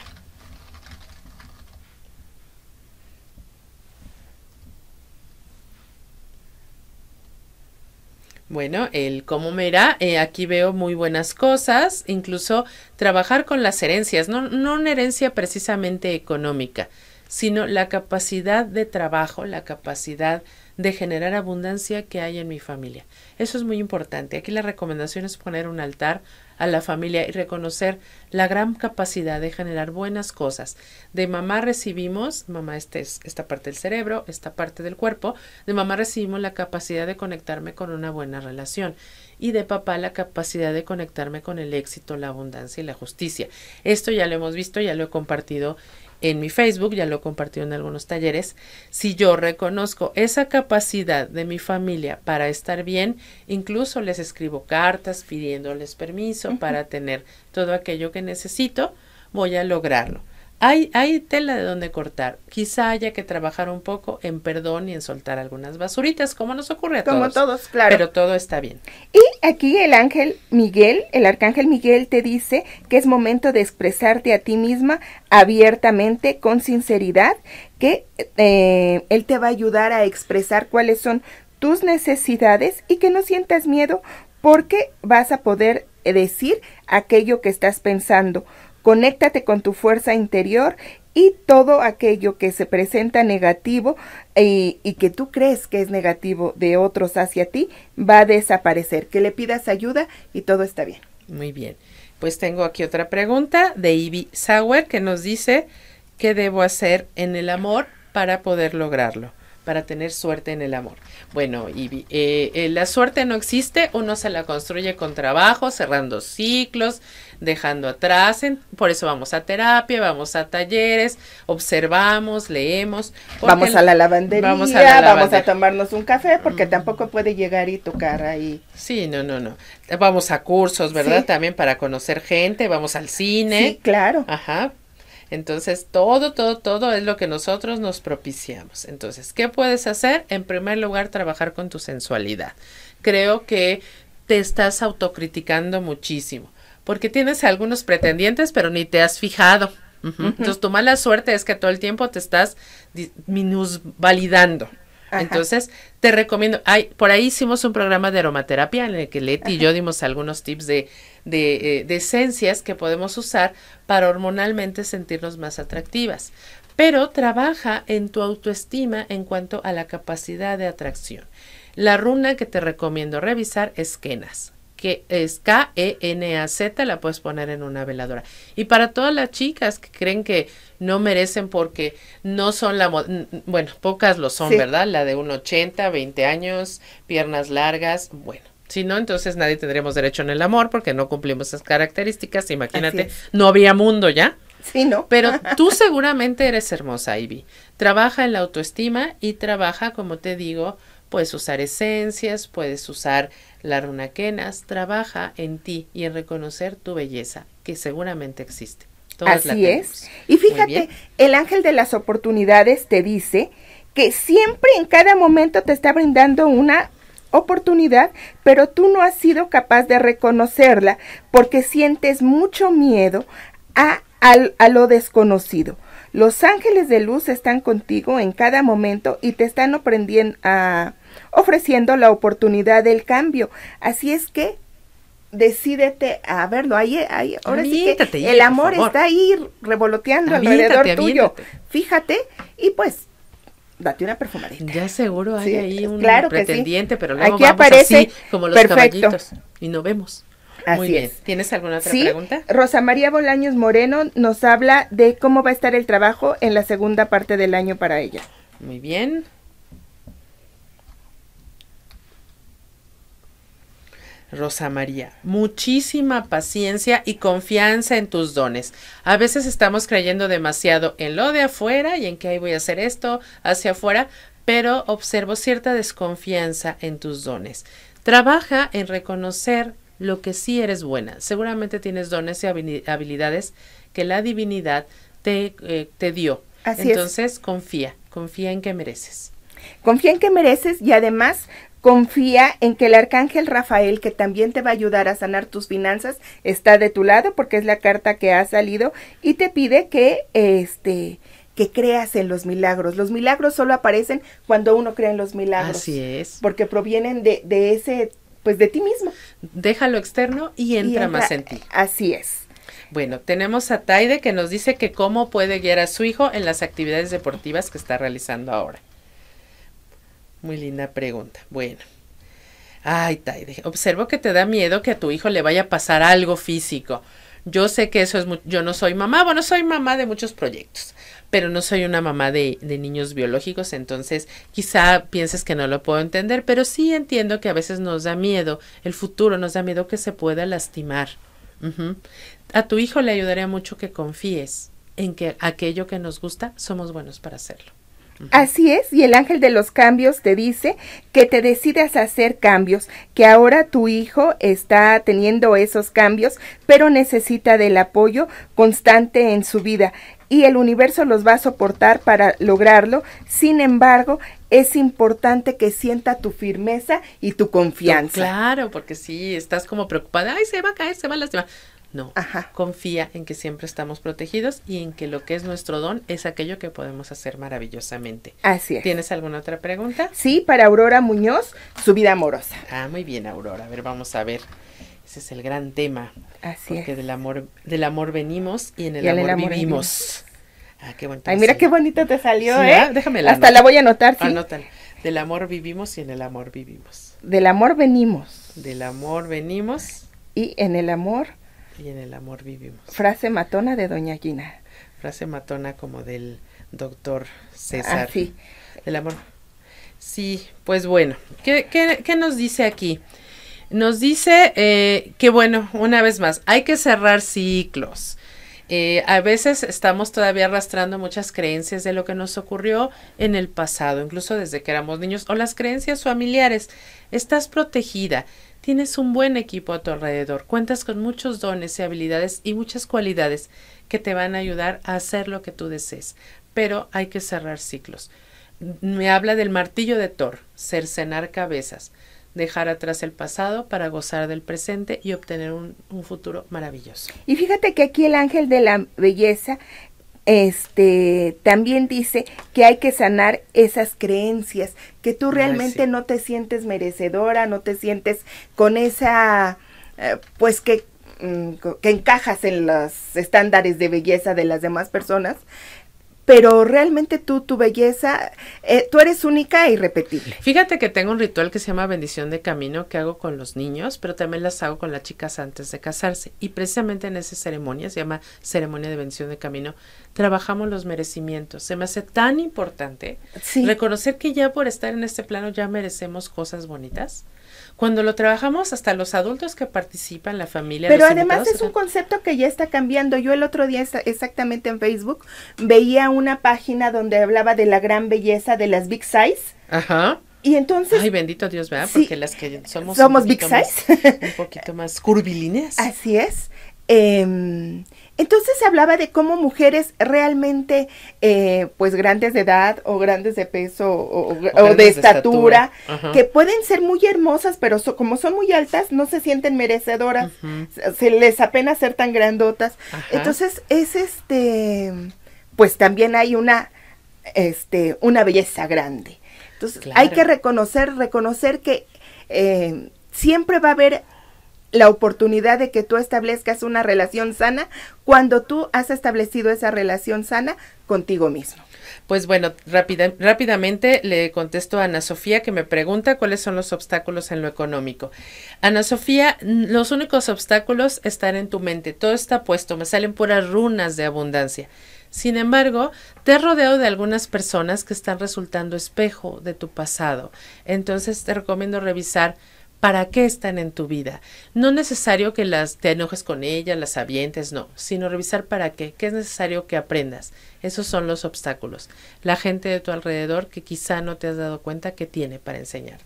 Bueno, el cómo me irá, eh, aquí veo muy buenas cosas, incluso trabajar con las herencias, no, no una herencia precisamente económica, sino la capacidad de trabajo, la capacidad de de generar abundancia que hay en mi familia. Eso es muy importante. Aquí la recomendación es poner un altar a la familia y reconocer la gran capacidad de generar buenas cosas. De mamá recibimos, mamá este es esta parte del cerebro, esta parte del cuerpo, de mamá recibimos la capacidad de conectarme con una buena relación y de papá la capacidad de conectarme con el éxito, la abundancia y la justicia. Esto ya lo hemos visto, ya lo he compartido en mi Facebook, ya lo compartí en algunos talleres, si yo reconozco esa capacidad de mi familia para estar bien, incluso les escribo cartas pidiéndoles permiso para tener todo aquello que necesito, voy a lograrlo. Hay, tela de donde cortar. Quizá haya que trabajar un poco en perdón y en soltar algunas basuritas, como nos ocurre a todos. Como todos, claro. Pero todo está bien. Y aquí el ángel Miguel, el arcángel Miguel te dice que es momento de expresarte a ti misma abiertamente, con sinceridad, que eh, él te va a ayudar a expresar cuáles son tus necesidades y que no sientas miedo porque vas a poder eh, decir aquello que estás pensando. Conéctate con tu fuerza interior y todo aquello que se presenta negativo eh, y que tú crees que es negativo de otros hacia ti va a desaparecer. Que le pidas ayuda y todo está bien. Muy bien. Pues tengo aquí otra pregunta de Ivy Sauer que nos dice, ¿qué debo hacer en el amor para poder lograrlo? para tener suerte en el amor. Bueno, y eh, eh, la suerte no existe, uno se la construye con trabajo, cerrando ciclos, dejando atrás, por eso vamos a terapia, vamos a talleres, observamos, leemos. Vamos a la lavandería, vamos a, tomarnos un café, porque mm. tampoco puede llegar y tocar ahí. Sí, no, no, no. Vamos a cursos, ¿verdad? También para conocer gente, vamos al cine. Sí, claro. Ajá, entonces, todo, todo, todo es lo que nosotros nos propiciamos. Entonces, ¿qué puedes hacer? En primer lugar, trabajar con tu sensualidad. Creo que te estás autocriticando muchísimo, porque tienes algunos pretendientes, pero ni te has fijado. Entonces, tu mala suerte es que todo el tiempo te estás minusvalidando. Entonces, te recomiendo, por ahí hicimos un programa de aromaterapia en el que Leti y yo dimos algunos tips de eh, de, esencias que podemos usar para hormonalmente sentirnos más atractivas pero trabaja en tu autoestima en cuanto a la capacidad de atracción. La runa que te recomiendo revisar es Kenas, que es K-E-N-A-Z, la puedes poner en una veladora. Y para todas las chicas que creen que no merecen porque no son la... Bueno, pocas lo son, ¿verdad? La de 80, 20 años, piernas largas, bueno si no, entonces nadie tendremos derecho en el amor porque no cumplimos esas características. Imagínate, no había mundo ya. Sí, ¿no? Pero tú seguramente eres hermosa, Ivy. Trabaja en la autoestima y trabaja, como te digo, puedes usar esencias, puedes usar las runaquenas. Trabaja en ti y en reconocer tu belleza, que seguramente existe. Así es. Y fíjate, el ángel de las oportunidades te dice que siempre en cada momento te está brindando una oportunidad, pero tú no has sido capaz de reconocerla porque sientes mucho miedo a, a lo desconocido. Los ángeles de luz están contigo en cada momento y te están a, ofreciendo la oportunidad del cambio. Así es que decídete a verlo. Ahí, ahora sí el amor está ahí revoloteando alrededor tuyo. Fíjate y pues date una perfumadita. Ya seguro hay ahí un pretendiente, pero luego vamos aparece como los caballitos y no vemos. Muy bien. ¿Tienes alguna otra sí, pregunta? Rosa María Bolaños Moreno nos habla de cómo va a estar el trabajo en la segunda parte del año para ella. Muy bien. Rosa María. Muchísima paciencia y confianza en tus dones. A veces estamos creyendo demasiado en lo de afuera y en que ahí voy a hacer esto hacia afuera, pero observo cierta desconfianza en tus dones. Trabaja en reconocer lo que sí eres buena. Seguramente tienes dones y habilidades que la divinidad te, eh, te dio. Así Entonces confía, confía en que mereces. Confía en que mereces y además Confía en que el arcángel Rafael, que también te va a ayudar a sanar tus finanzas, está de tu lado porque es la carta que ha salido y te pide que este que creas en los milagros. Los milagros solo aparecen cuando uno cree en los milagros. Así es. Porque provienen de, de ese, pues de ti mismo. Déjalo externo y entra, y entra más en ti. Así es. Bueno, tenemos a Taide que nos dice que cómo puede guiar a su hijo en las actividades deportivas que está realizando ahora. Muy linda pregunta. Bueno. Ay, Taide, observo que te da miedo que a tu hijo le vaya a pasar algo físico. Yo sé que eso es, yo no soy mamá, bueno, soy mamá de muchos proyectos, pero no soy una mamá de, niños biológicos, entonces quizá pienses que no lo puedo entender, pero sí entiendo que a veces nos da miedo, el futuro nos da miedo que se pueda lastimar. A tu hijo le ayudaría mucho que confíes en que aquello que nos gusta somos buenos para hacerlo. Así es, y el ángel de los cambios te dice que te decidas a hacer cambios, que ahora tu hijo está teniendo esos cambios, pero necesita del apoyo constante en su vida y el universo los va a soportar para lograrlo. Sin embargo, es importante que sienta tu firmeza y tu confianza. claro, porque si estás como preocupada, ay, se va a caer, se va a lastimar. No, Ajá. confía en que siempre estamos protegidos y en que lo que es nuestro don es aquello que podemos hacer maravillosamente. Así es. ¿Tienes alguna otra pregunta? Sí, para Aurora Muñoz, su vida amorosa. Ah, muy bien, Aurora. A ver, vamos a ver. Ese es el gran tema. Así porque es. del amor, del amor venimos y en el, amor, vivimos. Ah, qué bonita. Ay, mira qué bonito te salió, ¿eh? Ah, déjame la Hasta la voy a anotar, sí. Anótala. Del amor vivimos y en el amor vivimos. Del amor venimos. Del amor venimos. Y en el amor y en el amor vivimos. Frase matona de Doña Gina. Frase matona como del doctor César. Ah, sí. El amor. Sí, pues bueno, ¿qué, qué, nos dice aquí? Nos dice eh, que bueno, una vez más, hay que cerrar ciclos. Eh, a veces estamos todavía arrastrando muchas creencias de lo que nos ocurrió en el pasado, incluso desde que éramos niños, o las creencias familiares. Estás protegida. Tienes un buen equipo a tu alrededor, cuentas con muchos dones y habilidades y muchas cualidades que te van a ayudar a hacer lo que tú desees, pero hay que cerrar ciclos. Me habla del martillo de Thor, cercenar cabezas, dejar atrás el pasado para gozar del presente y obtener un, futuro maravilloso. Y fíjate que aquí el ángel de la belleza este también dice que hay que sanar esas creencias, que tú realmente no te sientes merecedora, no te sientes con esa eh, pues que mm, que encajas en los estándares de belleza de las demás personas pero realmente tú, tu belleza, eh, tú eres única e irrepetible. Fíjate que tengo un ritual que se llama bendición de camino que hago con los niños, pero también las hago con las chicas antes de casarse. Y precisamente en esa ceremonia, se llama ceremonia de bendición de camino, trabajamos los merecimientos. Se me hace tan importante reconocer que ya por estar en este plano ya merecemos cosas bonitas. Cuando lo trabajamos hasta los adultos que participan, la familia. Pero además es un concepto que ya está cambiando. Yo el otro día exactamente en Facebook veía una página donde hablaba de la gran belleza de las big size. Ajá. Y entonces. Ay, bendito Dios, ¿verdad? Porque las que somos. Somos big size. un poquito más curvilíneas. Así es. Eh, entonces se hablaba de cómo mujeres realmente, eh, pues grandes de edad o grandes de peso o, de estatura, que pueden ser muy hermosas, pero como son muy altas, no se sienten merecedoras, se, les apena ser tan grandotas. Entonces es este, pues también hay una, este, una belleza grande. Entonces hay que reconocer, reconocer que eh, siempre va a haber la oportunidad de que tú establezcas una relación sana cuando tú has establecido esa relación sana contigo mismo. Pues bueno, rápidamente le contesto a Ana Sofía que me pregunta cuáles son los obstáculos en lo económico. Ana Sofía, los únicos obstáculos están en tu mente, todo está puesto, me salen puras runas de abundancia. Sin embargo, te rodeo de algunas personas que están resultando espejo de tu pasado. Entonces te recomiendo revisar para qué están en tu vida. No necesario que las te enojes con ellas, las avientes, no, sino revisar para qué, qué es necesario que aprendas. Esos son los obstáculos. La gente de tu alrededor que quizá no te has dado cuenta que tiene para enseñar.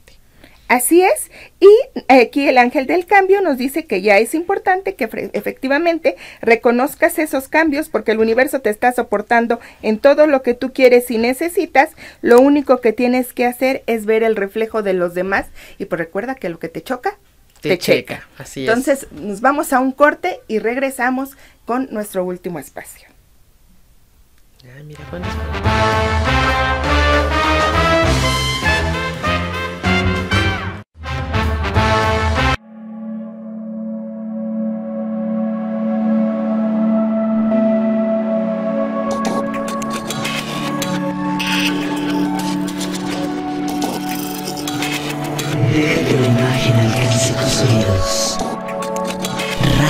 Así es, y eh, aquí el ángel del cambio nos dice que ya es importante que efectivamente reconozcas esos cambios porque el universo te está soportando en todo lo que tú quieres y necesitas, lo único que tienes que hacer es ver el reflejo de los demás y pues recuerda que lo que te choca, te, checa. Así Entonces nos vamos a un corte y regresamos con nuestro último espacio. Ah,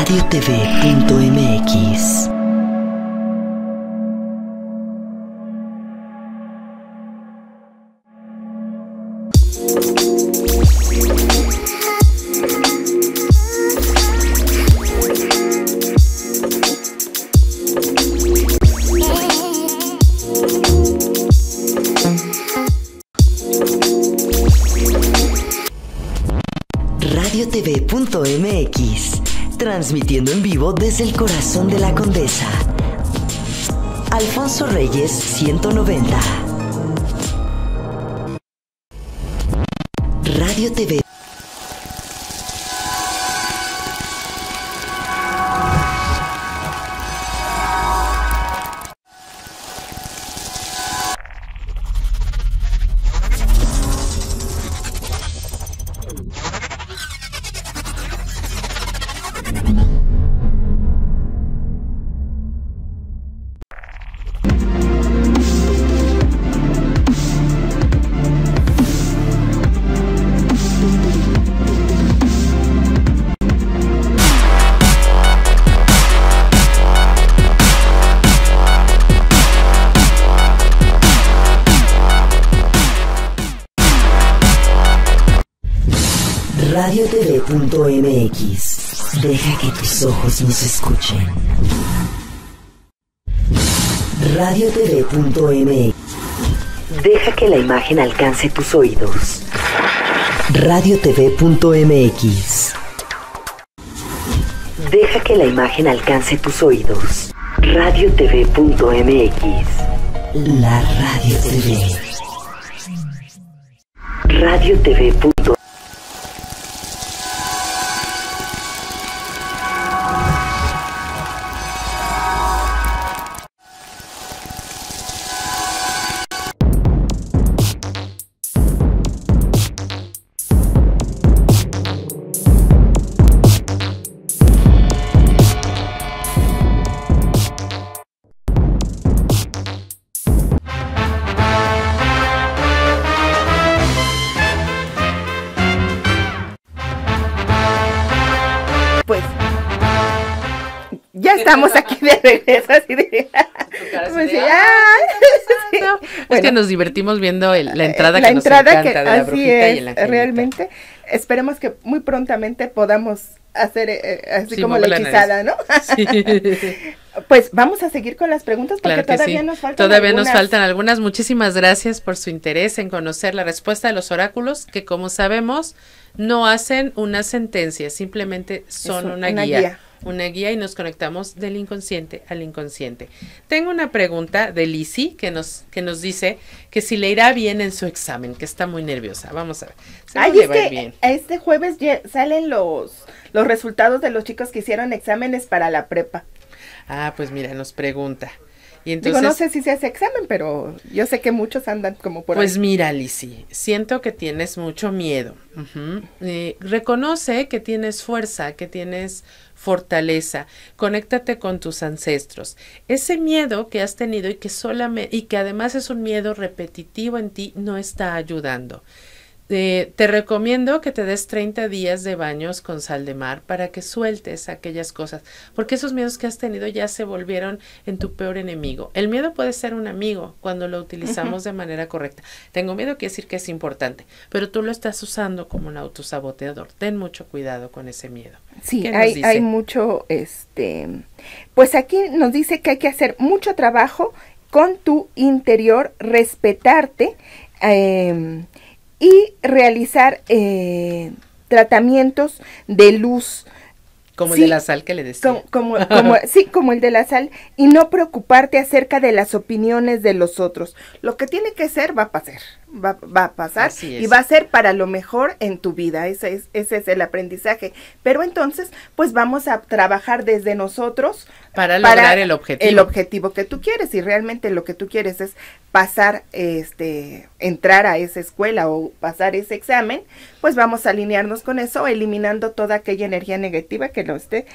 radiotv.mx transmitiendo en vivo desde el corazón de la condesa. Alfonso Reyes 190. Radio TV nos escuchen. RadioTV.mx Deja que la imagen alcance tus oídos. Radio MX. Deja que la imagen alcance tus oídos. Radio MX. La Radio TV. Radio punto que nos divertimos viendo la entrada que entrada nos encanta que, de la así es, realmente esperemos que muy prontamente podamos hacer eh, eh, así como la hechizada, ¿no? pues vamos a seguir con las preguntas porque todavía nos faltan todavía algunas. nos faltan algunas. Muchísimas gracias por su interés en conocer la respuesta de los oráculos que como sabemos no hacen una sentencia, simplemente son una, guía una guía y nos conectamos del inconsciente al inconsciente. Tengo una pregunta de Lisi que nos, que nos dice que si le irá bien en su examen, que está muy nerviosa. Vamos a ver. Ay, es que Este jueves salen los, los resultados de los chicos que hicieron exámenes para la prepa. Ah, pues mira, nos pregunta. Y entonces, Digo, no sé si se hace examen, pero yo sé que muchos andan como por Pues mira, Lisi, siento que tienes mucho miedo. Eh, reconoce que tienes fuerza, que tienes fortaleza, conéctate con tus ancestros. Ese miedo que has tenido y que solamente y que además es un miedo repetitivo en ti no está ayudando te recomiendo que te des 30 días de baños con sal de mar para que sueltes aquellas cosas, porque esos miedos que has tenido ya se volvieron en tu peor enemigo. El miedo puede ser un amigo cuando lo utilizamos de manera correcta. Tengo miedo quiere decir que es importante, pero tú lo estás usando como un autosaboteador. Ten mucho cuidado con ese miedo. Sí, hay, mucho, este, pues aquí nos dice que hay que hacer mucho trabajo con tu interior, respetarte. Em, y realizar eh, tratamientos de luz. Como el de la sal que le decía. sí, como el de la sal. Y no preocuparte acerca de las opiniones de los otros. Lo que tiene que ser, va a pasar va, a pasar y va a ser para lo mejor en tu vida. Ese es, ese es el aprendizaje. Pero entonces, pues vamos a trabajar desde nosotros para, lograr el objetivo. El objetivo que tú quieres y realmente lo que tú quieres es pasar, este, entrar a esa escuela o pasar ese examen, pues vamos a alinearnos con eso, eliminando toda aquella energía negativa que lo esté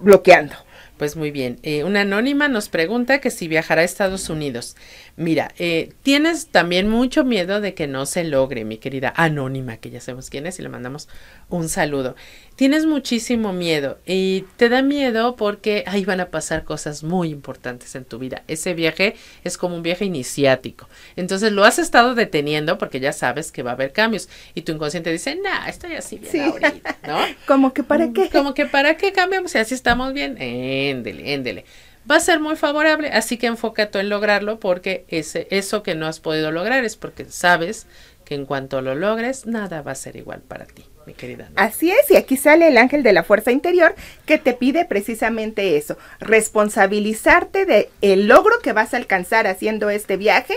bloqueando. Pues muy bien. Eh, una anónima nos pregunta que si viajará a Estados Unidos. Mira, eh, tienes también mucho miedo de que no se logre, mi querida anónima, que ya sabemos quién es y le mandamos un saludo. Tienes muchísimo miedo y te da miedo porque ahí van a pasar cosas muy importantes en tu vida. Ese viaje es como un viaje iniciático. Entonces lo has estado deteniendo porque ya sabes que va a haber cambios y tu inconsciente dice, nah, estoy así bien ahorita, ¿no? como que para mm, qué. Como que para qué cambiamos si así estamos bien. Éndele, éndele va a ser muy favorable, así que enfócate en lograrlo porque ese, eso que no has podido lograr es porque sabes que en cuanto lo logres, nada va a ser igual para ti, mi querida. Así es, y aquí sale el ángel de la fuerza interior que te pide precisamente eso, responsabilizarte de el logro que vas a alcanzar haciendo este viaje,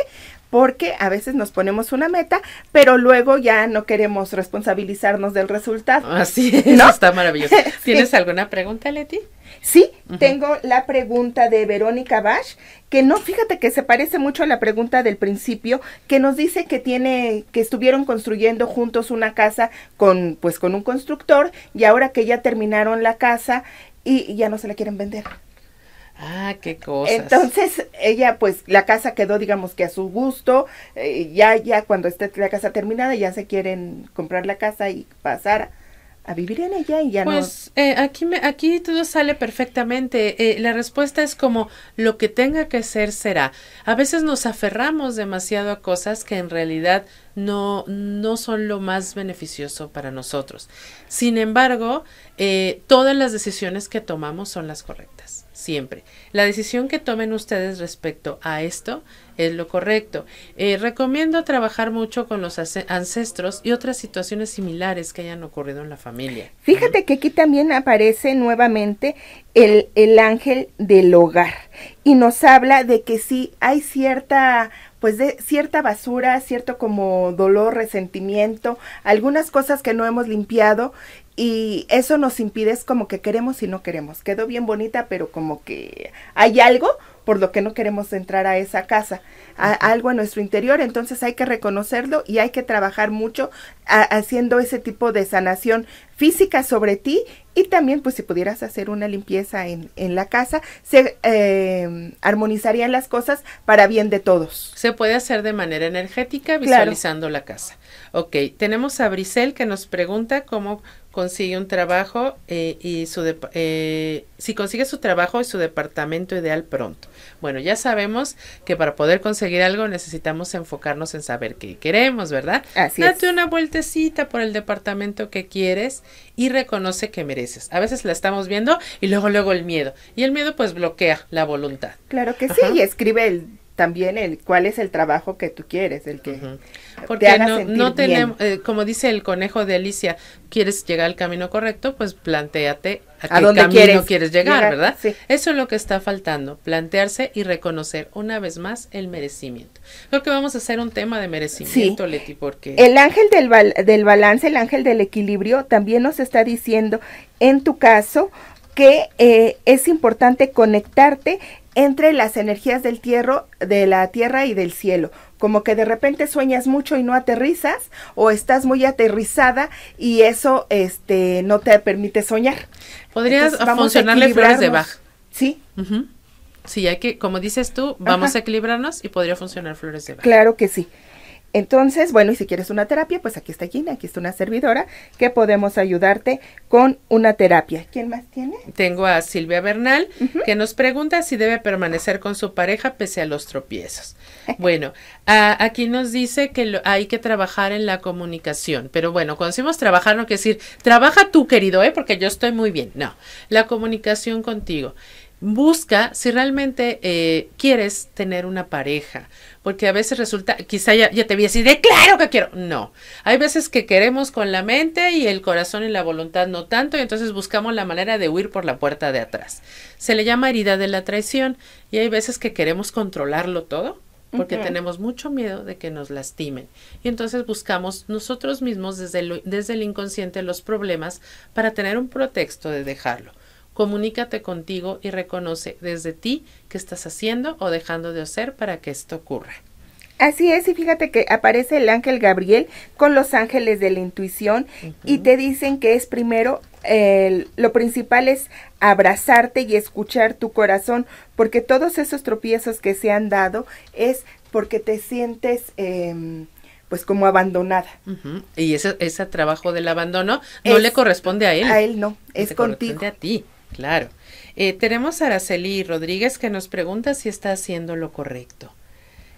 porque a veces nos ponemos una meta, pero luego ya no queremos responsabilizarnos del resultado. Así es, ¿no? está maravilloso. ¿Tienes alguna pregunta, Leti? Sí, tengo la pregunta de Verónica Bash, que no, fíjate que se parece mucho a la pregunta del principio, que nos dice que tiene, que estuvieron construyendo juntos una casa con, pues, con un constructor, y ahora que ya terminaron la casa, y, ya no se la quieren vender. Ah, qué cosa. Entonces, ella, pues, la casa quedó, digamos que a su gusto, eh, ya, ya cuando esté la casa terminada, ya se quieren comprar la casa y pasar a vivir en ella y ya no. Pues, eh, aquí, me, aquí todo sale perfectamente. Eh, la respuesta es como lo que tenga que ser será. A veces nos aferramos demasiado a cosas que en realidad no, no son lo más beneficioso para nosotros. Sin embargo, eh, todas las decisiones que tomamos son las correctas siempre. La decisión que tomen ustedes respecto a esto es lo correcto. Eh, recomiendo trabajar mucho con los ancestros y otras situaciones similares que hayan ocurrido en la familia. Fíjate que aquí también aparece nuevamente el, el ángel del hogar y nos habla de que sí hay cierta pues de cierta basura, cierto como dolor, resentimiento, algunas cosas que no hemos limpiado y eso nos impide, es como que queremos y no queremos. Quedó bien bonita, pero como que hay algo por lo que no queremos entrar a esa casa, algo a nuestro interior, entonces hay que reconocerlo y hay que trabajar mucho haciendo ese tipo de sanación física sobre ti y también pues si pudieras hacer una limpieza en, la casa, se em, armonizarían las cosas para bien de todos. Se puede hacer de manera energética visualizando la casa. Ok, tenemos a Brisel que nos pregunta cómo consigue un trabajo eh, y su eh, si consigue su trabajo y su departamento ideal pronto. Bueno, ya sabemos que para poder conseguir algo necesitamos enfocarnos en saber qué queremos, ¿verdad? Así Date una vueltecita por el departamento que quieres y reconoce que mereces. A veces la estamos viendo y luego luego el miedo y el miedo pues bloquea la voluntad. Claro que sí, y escribe el también el cuál es el trabajo que tú quieres, el que Porque no, tenemos, eh, como dice el conejo de Alicia, quieres llegar al camino correcto, pues planteate a, qué camino quieres, llegar, ¿verdad? Eso es lo que está faltando, plantearse y reconocer una vez más el merecimiento. Creo que vamos a hacer un tema de merecimiento, Leti, porque... El ángel del, del balance, el ángel del equilibrio, también nos está diciendo, en tu caso, que eh, es importante conectarte entre las energías del tierro, de la tierra y del cielo. Como que de repente sueñas mucho y no aterrizas, o estás muy aterrizada y eso este, no te permite soñar. Podrías funcionar funcionarle flores de Bach. Sí. Sí, hay que, como dices tú, vamos a equilibrarnos y podría funcionar flores de Bach. Claro que sí. Entonces, bueno, y si quieres una terapia, pues aquí está Gina, aquí está una servidora que podemos ayudarte con una terapia. ¿Quién más tiene? Tengo a Silvia Bernal, que nos pregunta si debe permanecer con su pareja pese a los tropiezos. bueno, aquí nos dice que hay que trabajar en la comunicación, pero bueno, cuando decimos trabajar no quiere decir, trabaja tú, querido, ¿eh? porque yo estoy muy bien. No, la comunicación contigo. Busca si realmente eh, quieres tener una pareja, porque a veces resulta, quizá ya, te vi así de claro que quiero. No, hay veces que queremos con la mente y el corazón y la voluntad no tanto, y entonces buscamos la manera de huir por la puerta de atrás. Se le llama herida de la traición, y hay veces que queremos controlarlo todo porque tenemos mucho miedo de que nos lastimen. Y entonces buscamos nosotros mismos desde desde el inconsciente los problemas para tener un pretexto de dejarlo. Comunícate contigo y reconoce desde ti qué estás haciendo o dejando de hacer para que esto ocurra. Así es, y fíjate que aparece el ángel Gabriel con los ángeles de la intuición y te dicen que es primero, lo principal es abrazarte y escuchar tu corazón, porque todos esos tropiezos que se han dado es porque te sientes... Em, pues como abandonada. Y ese, ese trabajo del abandono no le corresponde a él. A él no, es le contigo. a ti. Claro. Eh, tenemos a Araceli Rodríguez que nos pregunta si está haciendo lo correcto.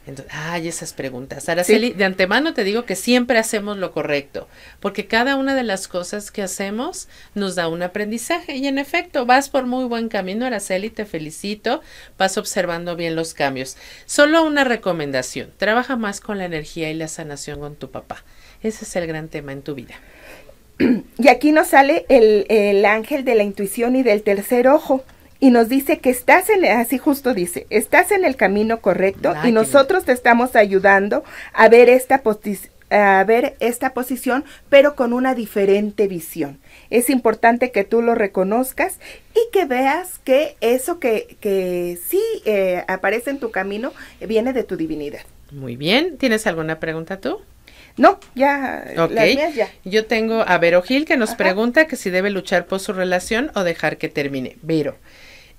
Entonces, ay, esas preguntas. Araceli, de antemano te digo que siempre hacemos lo correcto, porque cada una de las cosas que hacemos nos da un aprendizaje y en efecto vas por muy buen camino, Araceli, te felicito, vas observando bien los cambios. Solo una recomendación, trabaja más con la energía y la sanación con tu papá. Ese es el gran tema en tu vida. Y aquí nos sale el, ángel de la intuición y del tercer ojo. Y nos dice que estás en, así justo dice, estás en el camino correcto y nosotros te estamos ayudando a ver esta a ver esta posición, pero con una diferente visión. Es importante que tú lo reconozcas y que veas que eso que, que sí eh, aparece en tu camino viene de tu divinidad. Muy bien, ¿tienes alguna pregunta tú? No, ya. ya. Yo tengo a Vero Gil que nos pregunta que si debe luchar por su relación o dejar que termine. Vero,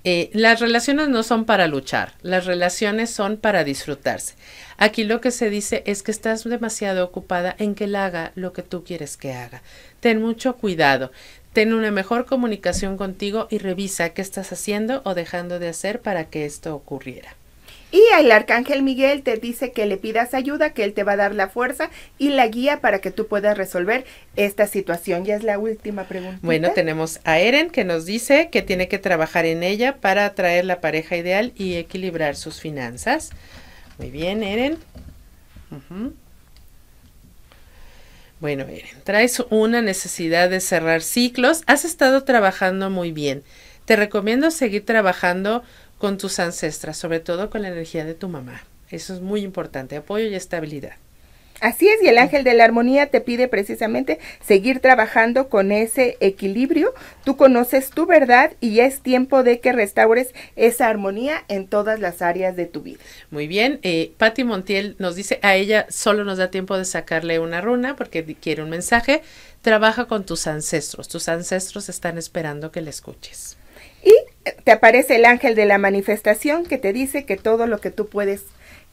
eh, las relaciones no son para luchar, las relaciones son para disfrutarse. Aquí lo que se dice es que estás demasiado ocupada en que él haga lo que tú quieres que haga. Ten mucho cuidado. Ten una mejor comunicación contigo y revisa qué estás haciendo o dejando de hacer para que esto ocurriera. Y el arcángel Miguel te dice que le pidas ayuda, que él te va a dar la fuerza y la guía para que tú puedas resolver esta situación. Ya es la última pregunta. Bueno, tenemos a Eren que nos dice que tiene que trabajar en ella para atraer la pareja ideal y equilibrar sus finanzas. Muy bien, Eren. Bueno, Eren, traes una necesidad de cerrar ciclos. Has estado trabajando muy bien. Te recomiendo seguir trabajando con tus ancestras, sobre todo con la energía de tu mamá. Eso es muy importante, apoyo y estabilidad. Así es, y el ángel de la armonía te pide precisamente seguir trabajando con ese equilibrio. Tú conoces tu verdad y ya es tiempo de que restaures esa armonía en todas las áreas de tu vida. Muy bien, eh, Patti Montiel nos dice, a ella solo nos da tiempo de sacarle una runa porque quiere un mensaje. Trabaja con tus ancestros, tus ancestros están esperando que le escuches. Y te aparece el ángel de la manifestación que te dice que todo lo que tú puedes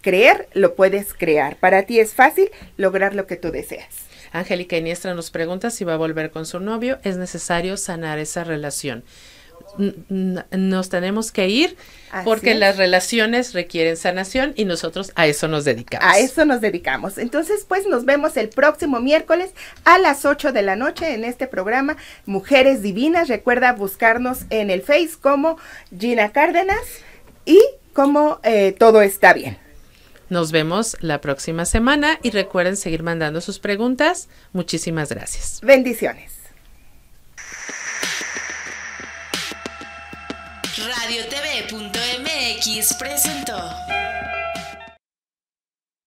creer, lo puedes crear. Para ti es fácil lograr lo que tú deseas. Angélica Iniestra nos pregunta si va a volver con su novio. Es necesario sanar esa relación nos tenemos que ir porque las relaciones requieren sanación y nosotros a eso nos dedicamos. A eso nos dedicamos. Entonces, pues nos vemos el próximo miércoles a las 8 de la noche en este programa Mujeres Divinas. Recuerda buscarnos en el Face como Gina Cárdenas y como eh, Todo está bien. Nos vemos la próxima semana y recuerden seguir mandando sus preguntas. Muchísimas gracias. Bendiciones. radiotv.mx presentó.